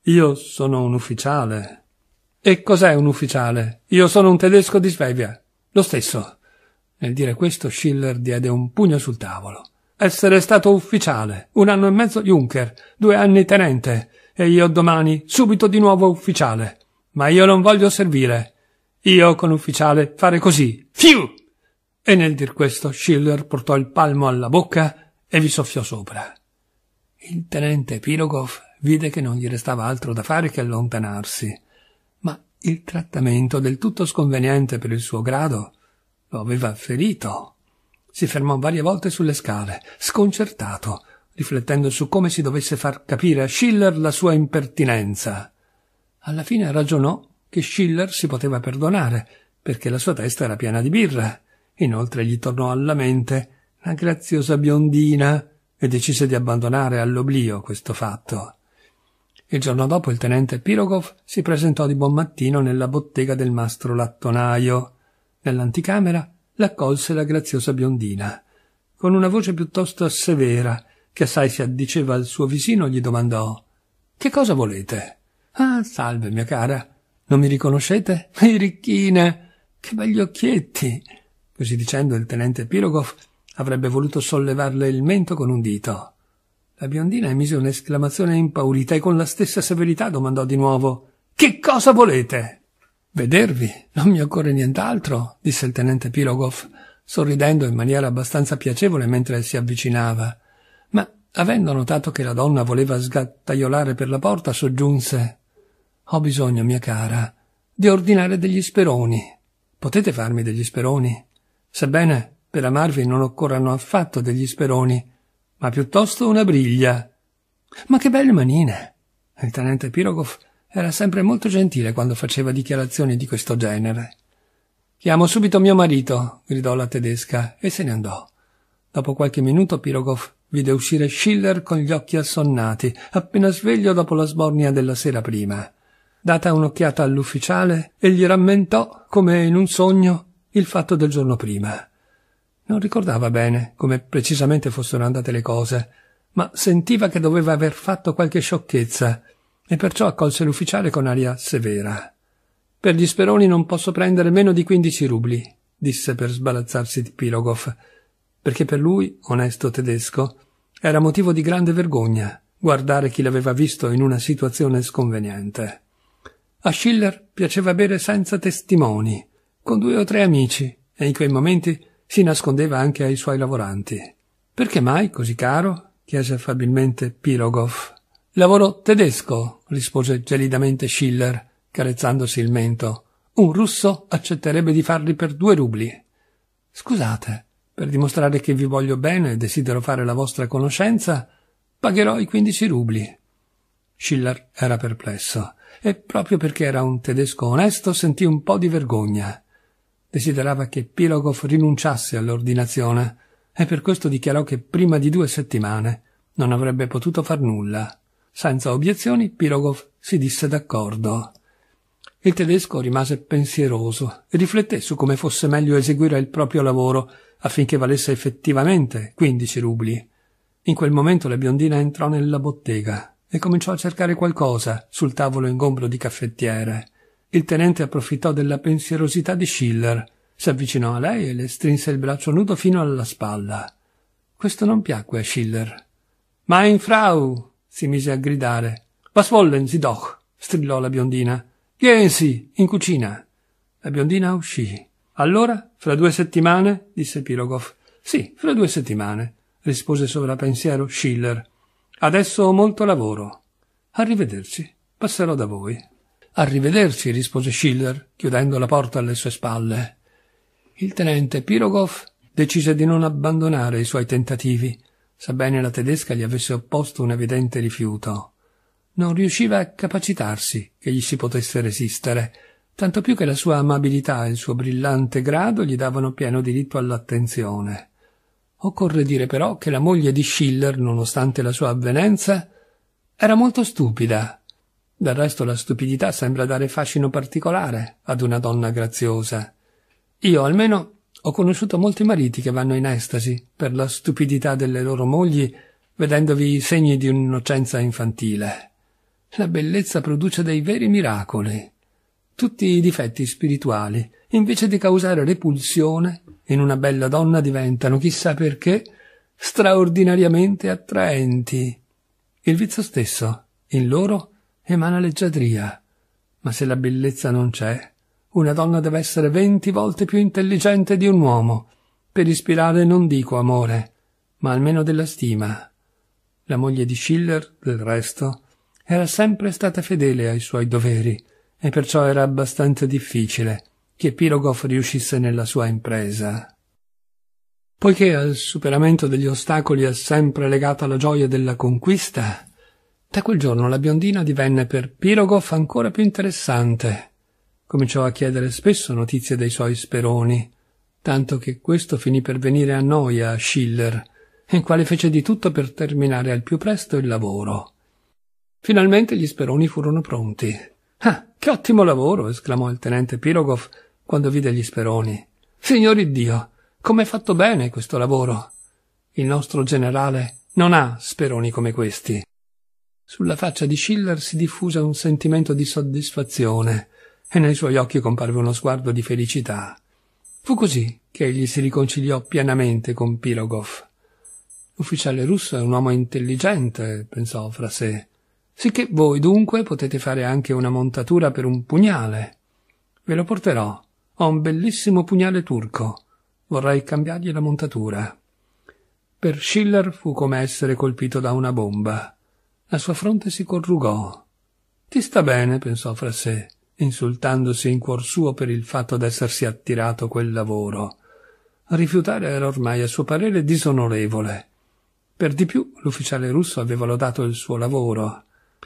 Speaker 1: Io sono un ufficiale. E cos'è un ufficiale? Io sono un tedesco di Svevia. Lo stesso. Nel dire questo Schiller diede un pugno sul tavolo. Essere stato ufficiale, un anno e mezzo Juncker, due anni tenente, e io domani subito di nuovo ufficiale. Ma io non voglio servire. Io con ufficiale fare così. Fiu! E nel dir questo Schiller portò il palmo alla bocca e vi soffiò sopra. Il tenente Pirogov vide che non gli restava altro da fare che allontanarsi, ma il trattamento del tutto sconveniente per il suo grado lo aveva ferito. Si fermò varie volte sulle scale, sconcertato, riflettendo su come si dovesse far capire a Schiller la sua impertinenza. Alla fine ragionò che Schiller si poteva perdonare, perché la sua testa era piena di birra. Inoltre gli tornò alla mente la graziosa biondina e decise di abbandonare all'oblio questo fatto. Il giorno dopo il tenente Pirogov si presentò di buon mattino nella bottega del mastro lattonaio. Nell'anticamera l'accolse la graziosa biondina. Con una voce piuttosto severa, che assai si addiceva al suo visino, gli domandò Che cosa volete? Ah, salve, mia cara. Non mi riconoscete? Ehi, ricchine! Che begli occhietti! Così dicendo il tenente Pirogov Avrebbe voluto sollevarle il mento con un dito. La biondina emise un'esclamazione impaurita e con la stessa severità domandò di nuovo Che cosa volete? Vedervi? Non mi occorre nient'altro, disse il tenente Pirogov, sorridendo in maniera abbastanza piacevole mentre si avvicinava. Ma, avendo notato che la donna voleva sgattaiolare per la porta, soggiunse Ho bisogno, mia cara, di ordinare degli speroni. Potete farmi degli speroni? Sebbene per amarvi non occorrono affatto degli speroni, ma piuttosto una briglia. Ma che belle manine! Il tenente Pirogov era sempre molto gentile quando faceva dichiarazioni di questo genere. Chiamo subito mio marito, gridò la tedesca e se ne andò. Dopo qualche minuto Pirogov vide uscire Schiller con gli occhi assonnati, appena sveglio dopo la sbornia della sera prima. Data un'occhiata all'ufficiale, egli rammentò, come in un sogno, il fatto del giorno prima. Non ricordava bene come precisamente fossero andate le cose, ma sentiva che doveva aver fatto qualche sciocchezza e perciò accolse l'ufficiale con aria severa. Per gli speroni non posso prendere meno di quindici rubli, disse per sbalazzarsi di Pirogov, perché per lui, onesto tedesco, era motivo di grande vergogna guardare chi l'aveva visto in una situazione sconveniente. A Schiller piaceva bere senza testimoni, con due o tre amici, e in quei momenti si nascondeva anche ai suoi lavoranti. Perché mai così caro? chiese affabilmente Pirogov. Lavoro tedesco, rispose gelidamente Schiller, carezzandosi il mento. Un russo accetterebbe di farli per due rubli. Scusate, per dimostrare che vi voglio bene e desidero fare la vostra conoscenza, pagherò i quindici rubli. Schiller era perplesso e proprio perché era un tedesco onesto sentì un po' di vergogna desiderava che Pilogov rinunciasse all'ordinazione e per questo dichiarò che prima di due settimane non avrebbe potuto far nulla. Senza obiezioni Pirogov si disse d'accordo. Il tedesco rimase pensieroso e rifletté su come fosse meglio eseguire il proprio lavoro affinché valesse effettivamente 15 rubli. In quel momento la biondina entrò nella bottega e cominciò a cercare qualcosa sul tavolo ingombro di caffettiere. Il tenente approfittò della pensierosità di Schiller, si avvicinò a lei e le strinse il braccio nudo fino alla spalla. Questo non piacque a Schiller. Mein Frau! si mise a gridare. Was wollen Sie doch? strillò la biondina. Gehen Sie, in cucina. La biondina uscì. Allora, fra due settimane, disse Pirogov. Sì, fra due settimane, rispose sovrapensiero Schiller. Adesso ho molto lavoro. Arrivederci. Passerò da voi. Arrivederci, rispose Schiller, chiudendo la porta alle sue spalle. Il tenente Pirogov decise di non abbandonare i suoi tentativi, sebbene la tedesca gli avesse opposto un evidente rifiuto. Non riusciva a capacitarsi che gli si potesse resistere, tanto più che la sua amabilità e il suo brillante grado gli davano pieno diritto all'attenzione. Occorre dire però che la moglie di Schiller, nonostante la sua avvenenza, era molto stupida del resto la stupidità sembra dare fascino particolare ad una donna graziosa. Io almeno ho conosciuto molti mariti che vanno in estasi per la stupidità delle loro mogli vedendovi i segni di un'innocenza infantile. La bellezza produce dei veri miracoli. Tutti i difetti spirituali, invece di causare repulsione, in una bella donna diventano, chissà perché, straordinariamente attraenti. Il vizio stesso, in loro, emana leggiadria. Ma se la bellezza non c'è, una donna deve essere venti volte più intelligente di un uomo, per ispirare non dico amore, ma almeno della stima. La moglie di Schiller, del resto, era sempre stata fedele ai suoi doveri, e perciò era abbastanza difficile che Pirogov riuscisse nella sua impresa. Poiché al superamento degli ostacoli è sempre legata la gioia della conquista, da quel giorno la biondina divenne per Pirogov ancora più interessante. Cominciò a chiedere spesso notizie dei suoi speroni, tanto che questo finì per venire a noia a Schiller, il quale fece di tutto per terminare al più presto il lavoro. Finalmente gli speroni furono pronti. Ah, che ottimo lavoro! esclamò il tenente Pirogov quando vide gli speroni. Signori Dio, com'è fatto bene questo lavoro! Il nostro generale non ha speroni come questi. Sulla faccia di Schiller si diffuse un sentimento di soddisfazione e nei suoi occhi comparve uno sguardo di felicità. Fu così che egli si riconciliò pienamente con Pirogov. L'ufficiale russo è un uomo intelligente, pensò fra sé. Sicché voi dunque potete fare anche una montatura per un pugnale. Ve lo porterò. Ho un bellissimo pugnale turco. Vorrei cambiargli la montatura. Per Schiller fu come essere colpito da una bomba. La sua fronte si corrugò. Ti sta bene, pensò fra sé, insultandosi in cuor suo per il fatto d'essersi attirato quel lavoro. Rifiutare era ormai, a suo parere, disonorevole. Per di più, l'ufficiale russo aveva lodato il suo lavoro.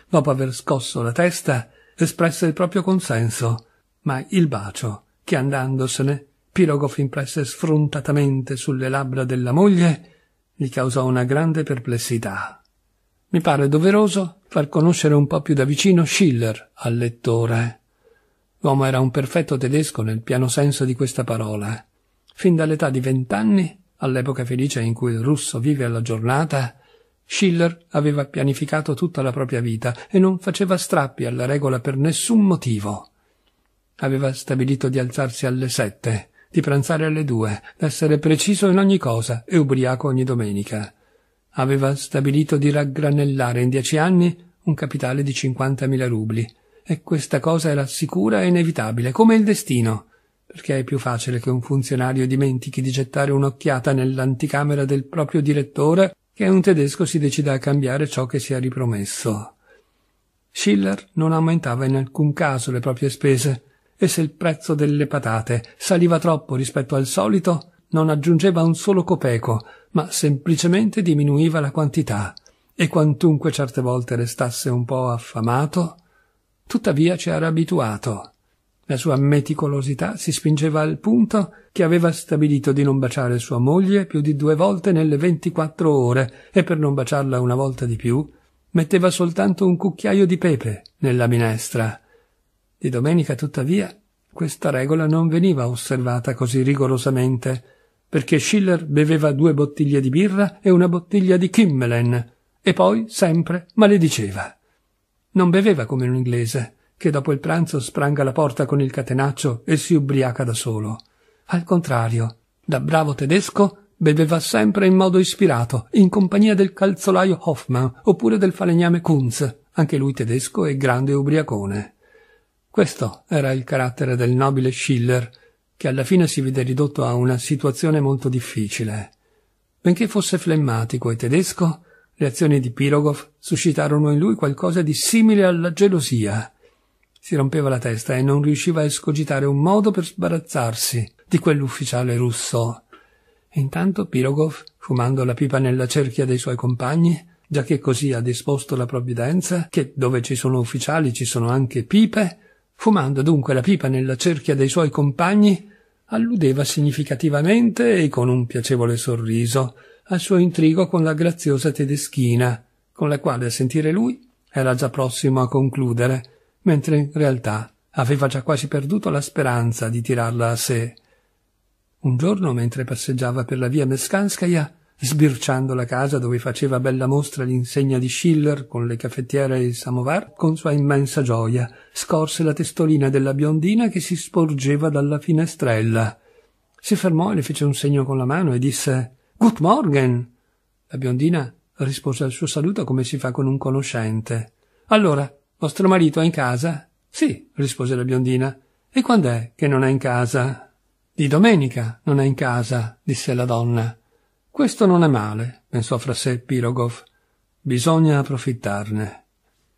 Speaker 1: Dopo aver scosso la testa, espresse il proprio consenso, ma il bacio, che andandosene, Pirogov impresse sfrontatamente sulle labbra della moglie, gli causò una grande perplessità. Mi pare doveroso far conoscere un po' più da vicino Schiller al lettore. L'uomo era un perfetto tedesco nel pieno senso di questa parola. Fin dall'età di vent'anni, all'epoca felice in cui il russo vive alla giornata, Schiller aveva pianificato tutta la propria vita e non faceva strappi alla regola per nessun motivo. Aveva stabilito di alzarsi alle sette, di pranzare alle due, d'essere preciso in ogni cosa e ubriaco ogni domenica aveva stabilito di raggranellare in dieci anni un capitale di 50.000 rubli. E questa cosa era sicura e inevitabile, come il destino, perché è più facile che un funzionario dimentichi di gettare un'occhiata nell'anticamera del proprio direttore che un tedesco si decida a cambiare ciò che si è ripromesso. Schiller non aumentava in alcun caso le proprie spese, e se il prezzo delle patate saliva troppo rispetto al solito, non aggiungeva un solo copeco, ma semplicemente diminuiva la quantità, e quantunque certe volte restasse un po' affamato, tuttavia ci era abituato. La sua meticolosità si spingeva al punto che aveva stabilito di non baciare sua moglie più di due volte nelle ventiquattro ore e per non baciarla una volta di più metteva soltanto un cucchiaio di pepe nella minestra. Di domenica, tuttavia, questa regola non veniva osservata così rigorosamente perché Schiller beveva due bottiglie di birra e una bottiglia di Kimmelen, e poi, sempre, malediceva. Non beveva come un inglese, che dopo il pranzo spranga la porta con il catenaccio e si ubriaca da solo. Al contrario, da bravo tedesco, beveva sempre in modo ispirato, in compagnia del calzolaio Hoffmann oppure del falegname Kunz, anche lui tedesco e grande ubriacone. Questo era il carattere del nobile Schiller, che alla fine si vide ridotto a una situazione molto difficile. Benché fosse flemmatico e tedesco, le azioni di Pirogov suscitarono in lui qualcosa di simile alla gelosia. Si rompeva la testa e non riusciva a escogitare un modo per sbarazzarsi di quell'ufficiale russo. Intanto Pirogov, fumando la pipa nella cerchia dei suoi compagni, già che così ha disposto la provvidenza, che dove ci sono ufficiali ci sono anche pipe, Fumando dunque la pipa nella cerchia dei suoi compagni, alludeva significativamente e con un piacevole sorriso al suo intrigo con la graziosa tedeschina, con la quale a sentire lui era già prossimo a concludere, mentre in realtà aveva già quasi perduto la speranza di tirarla a sé. Un giorno, mentre passeggiava per la via Meskanskaya, sbirciando la casa dove faceva bella mostra l'insegna di Schiller con le caffettiere e il samovar, con sua immensa gioia scorse la testolina della biondina che si sporgeva dalla finestrella. Si fermò e le fece un segno con la mano e disse «Gut Morgen. La biondina rispose al suo saluto come si fa con un conoscente. Allora, vostro marito è in casa? Sì, rispose la biondina. E quando è che non è in casa? Di domenica non è in casa, disse la donna. Questo non è male, pensò fra sé Pirogov. Bisogna approfittarne.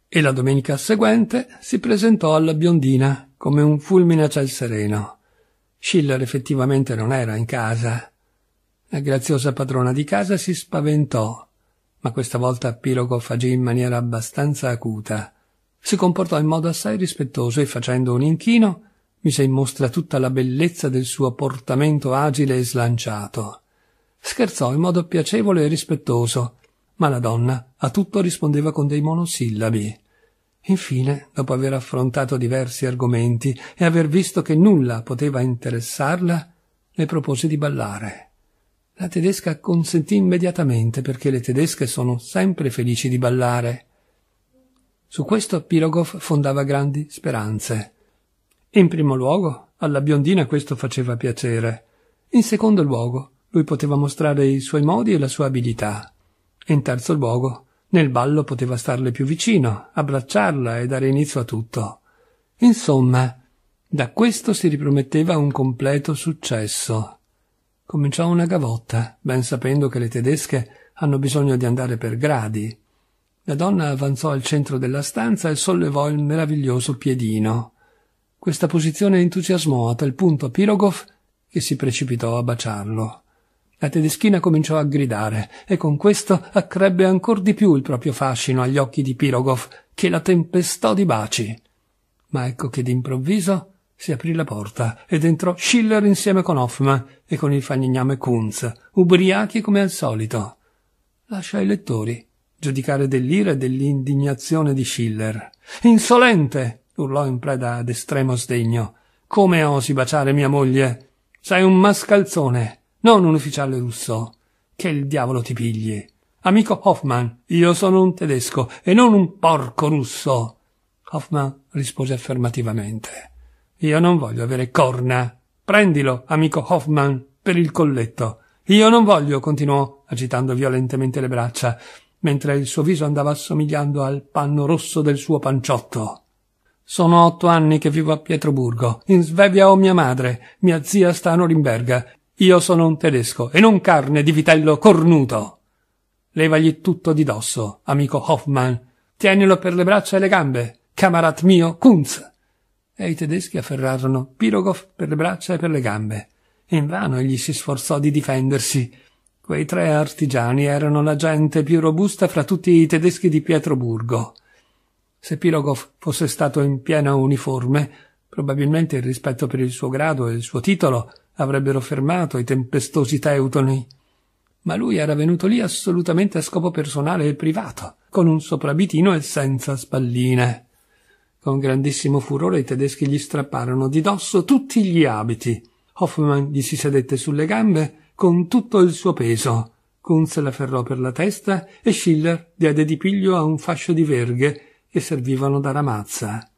Speaker 1: E la domenica seguente si presentò alla biondina come un fulmine a ciel sereno. Schiller effettivamente non era in casa. La graziosa padrona di casa si spaventò, ma questa volta Pirogov agì in maniera abbastanza acuta. Si comportò in modo assai rispettoso e facendo un inchino mise in mostra tutta la bellezza del suo portamento agile e slanciato scherzò in modo piacevole e rispettoso, ma la donna a tutto rispondeva con dei monosillabi. Infine, dopo aver affrontato diversi argomenti e aver visto che nulla poteva interessarla, le propose di ballare. La tedesca consentì immediatamente perché le tedesche sono sempre felici di ballare. Su questo Pirogov fondava grandi speranze. In primo luogo, alla biondina questo faceva piacere. In secondo luogo, lui poteva mostrare i suoi modi e la sua abilità. E in terzo luogo, nel ballo poteva starle più vicino, abbracciarla e dare inizio a tutto. Insomma, da questo si riprometteva un completo successo. Cominciò una gavotta, ben sapendo che le tedesche hanno bisogno di andare per gradi. La donna avanzò al centro della stanza e sollevò il meraviglioso piedino. Questa posizione entusiasmò a tal punto Pirogov che si precipitò a baciarlo. La tedeschina cominciò a gridare e con questo accrebbe ancor di più il proprio fascino agli occhi di Pirogov, che la tempestò di baci. Ma ecco che d'improvviso si aprì la porta ed entrò Schiller insieme con Hoffman e con il fagnigname Kunz, ubriachi come al solito. Lascia ai lettori giudicare dell'ira e dell'indignazione di Schiller. Insolente! urlò in preda ad estremo sdegno. Come osi baciare mia moglie? Sei un mascalzone non un ufficiale russo. Che il diavolo ti pigli. Amico Hoffman, io sono un tedesco e non un porco russo. Hoffman rispose affermativamente. Io non voglio avere corna. Prendilo, amico Hoffman, per il colletto. Io non voglio, continuò, agitando violentemente le braccia, mentre il suo viso andava assomigliando al panno rosso del suo panciotto. Sono otto anni che vivo a Pietroburgo. In Svevia ho mia madre, mia zia sta a Norimberga, io sono un tedesco e non carne di vitello cornuto. Levagli tutto di dosso, amico Hoffman. Tienilo per le braccia e le gambe, camarat mio Kunz. E i tedeschi afferrarono Pirogov per le braccia e per le gambe. In vano egli si sforzò di difendersi. Quei tre artigiani erano la gente più robusta fra tutti i tedeschi di Pietroburgo. Se Pirogov fosse stato in piena uniforme, probabilmente il rispetto per il suo grado e il suo titolo avrebbero fermato i tempestosi teutoni. Ma lui era venuto lì assolutamente a scopo personale e privato, con un soprabitino e senza spalline. Con grandissimo furore i tedeschi gli strapparono di dosso tutti gli abiti. Hoffman gli si sedette sulle gambe con tutto il suo peso. Kunz la ferrò per la testa e Schiller diede di piglio a un fascio di verghe che servivano da ramazza.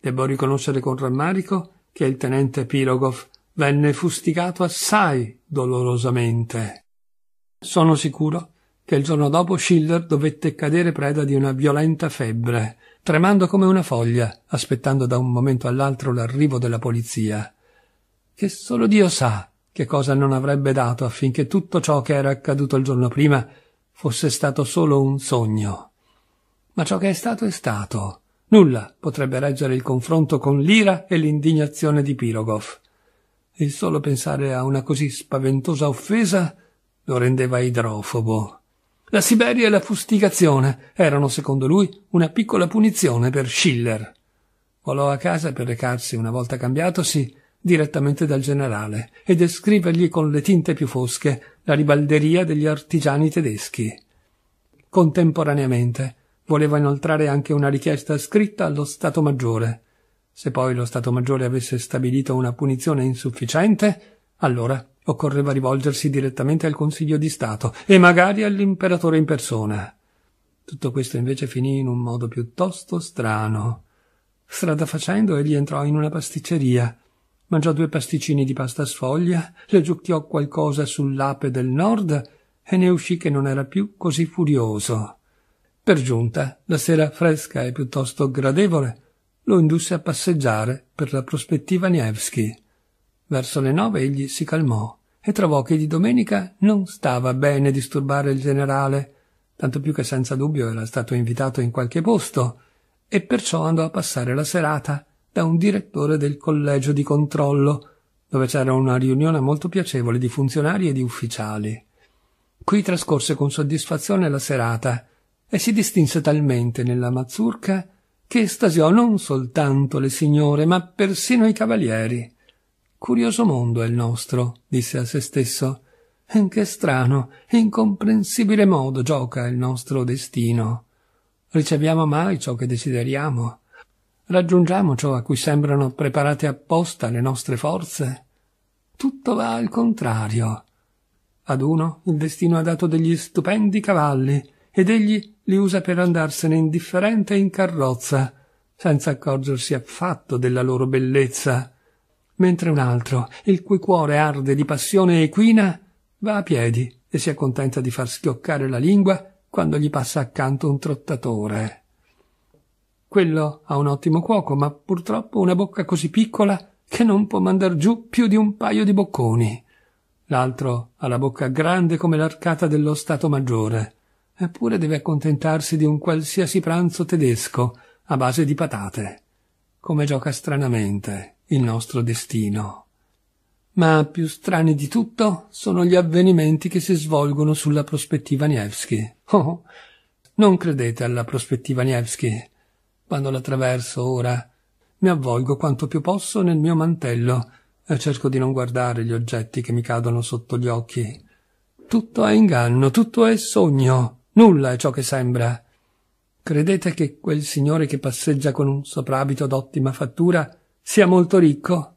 Speaker 1: Debbo riconoscere con rammarico che il tenente Pirogov venne fustigato assai dolorosamente. Sono sicuro che il giorno dopo Schiller dovette cadere preda di una violenta febbre, tremando come una foglia, aspettando da un momento all'altro l'arrivo della polizia. Che solo Dio sa che cosa non avrebbe dato affinché tutto ciò che era accaduto il giorno prima fosse stato solo un sogno. Ma ciò che è stato è stato. Nulla potrebbe reggere il confronto con l'ira e l'indignazione di Pirogov. Il solo pensare a una così spaventosa offesa lo rendeva idrofobo. La Siberia e la fustigazione erano, secondo lui, una piccola punizione per Schiller. Volò a casa per recarsi, una volta cambiatosi, direttamente dal generale e descrivergli con le tinte più fosche la ribalderia degli artigiani tedeschi. Contemporaneamente voleva inoltrare anche una richiesta scritta allo Stato Maggiore se poi lo Stato Maggiore avesse stabilito una punizione insufficiente, allora occorreva rivolgersi direttamente al Consiglio di Stato e magari all'imperatore in persona. Tutto questo invece finì in un modo piuttosto strano. Strada facendo egli entrò in una pasticceria, mangiò due pasticcini di pasta sfoglia, leggiucchiò qualcosa sull'ape del nord e ne uscì che non era più così furioso. Per giunta, la sera fresca e piuttosto gradevole, lo indusse a passeggiare per la prospettiva Nievski. Verso le nove egli si calmò e trovò che di domenica non stava bene disturbare il generale, tanto più che senza dubbio era stato invitato in qualche posto, e perciò andò a passare la serata da un direttore del collegio di controllo, dove c'era una riunione molto piacevole di funzionari e di ufficiali. Qui trascorse con soddisfazione la serata e si distinse talmente nella mazurca che estasiò non soltanto le signore, ma persino i cavalieri. Curioso mondo è il nostro, disse a se stesso. In eh, che strano, incomprensibile modo gioca il nostro destino. Riceviamo mai ciò che desideriamo? Raggiungiamo ciò a cui sembrano preparate apposta le nostre forze? Tutto va al contrario. Ad uno il destino ha dato degli stupendi cavalli, ed egli li usa per andarsene indifferente in carrozza, senza accorgersi affatto della loro bellezza, mentre un altro, il cui cuore arde di passione equina, va a piedi e si accontenta di far schioccare la lingua quando gli passa accanto un trottatore. Quello ha un ottimo cuoco, ma purtroppo una bocca così piccola che non può mandar giù più di un paio di bocconi. L'altro ha la bocca grande come l'arcata dello Stato Maggiore eppure deve accontentarsi di un qualsiasi pranzo tedesco a base di patate. Come gioca stranamente il nostro destino. Ma più strani di tutto sono gli avvenimenti che si svolgono sulla prospettiva Nevsky. Oh, oh, non credete alla prospettiva Nevsky. Quando l'attraverso ora, mi avvolgo quanto più posso nel mio mantello e cerco di non guardare gli oggetti che mi cadono sotto gli occhi. Tutto è inganno, tutto è sogno. Nulla è ciò che sembra. Credete che quel signore che passeggia con un soprabito d'ottima fattura sia molto ricco?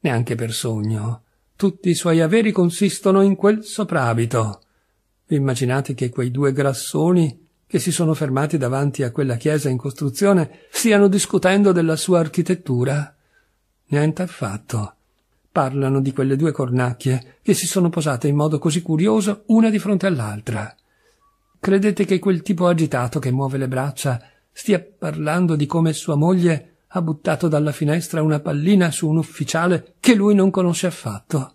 Speaker 1: Neanche per sogno. Tutti i suoi averi consistono in quel soprabito. Vi immaginate che quei due grassoni che si sono fermati davanti a quella chiesa in costruzione stiano discutendo della sua architettura? Niente affatto. Parlano di quelle due cornacchie che si sono posate in modo così curioso una di fronte all'altra. Credete che quel tipo agitato che muove le braccia stia parlando di come sua moglie ha buttato dalla finestra una pallina su un ufficiale che lui non conosce affatto?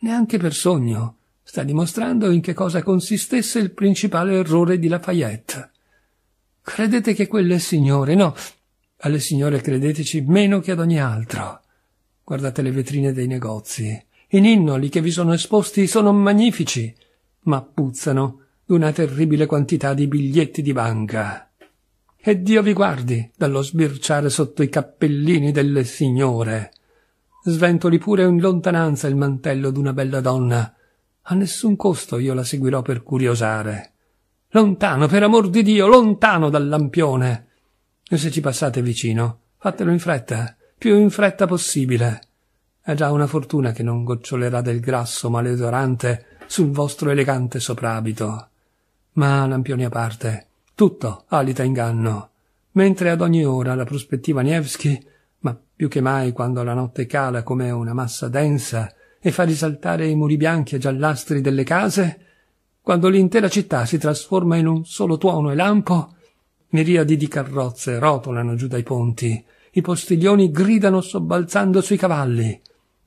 Speaker 1: Neanche per sogno sta dimostrando in che cosa consistesse il principale errore di Lafayette. Credete che quelle signore, no, alle signore credeteci meno che ad ogni altro. Guardate le vetrine dei negozi. I ninnoli che vi sono esposti sono magnifici, ma puzzano d'una terribile quantità di biglietti di banca. E Dio vi guardi dallo sbirciare sotto i cappellini delle signore. Sventoli pure in lontananza il mantello d'una bella donna. A nessun costo io la seguirò per curiosare. Lontano, per amor di Dio, lontano dal lampione. E se ci passate vicino, fatelo in fretta, più in fretta possibile. È già una fortuna che non gocciolerà del grasso maleodorante sul vostro elegante soprabito. Ma lampioni a parte, tutto alita inganno. Mentre ad ogni ora la prospettiva Nevsky, ma più che mai quando la notte cala come una massa densa e fa risaltare i muri bianchi e giallastri delle case, quando l'intera città si trasforma in un solo tuono e lampo, miriadi di carrozze rotolano giù dai ponti, i postiglioni gridano sobbalzando sui cavalli,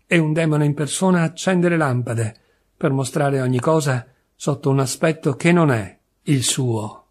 Speaker 1: e un demone in persona accende le lampade per mostrare ogni cosa sotto un aspetto che non è il suo.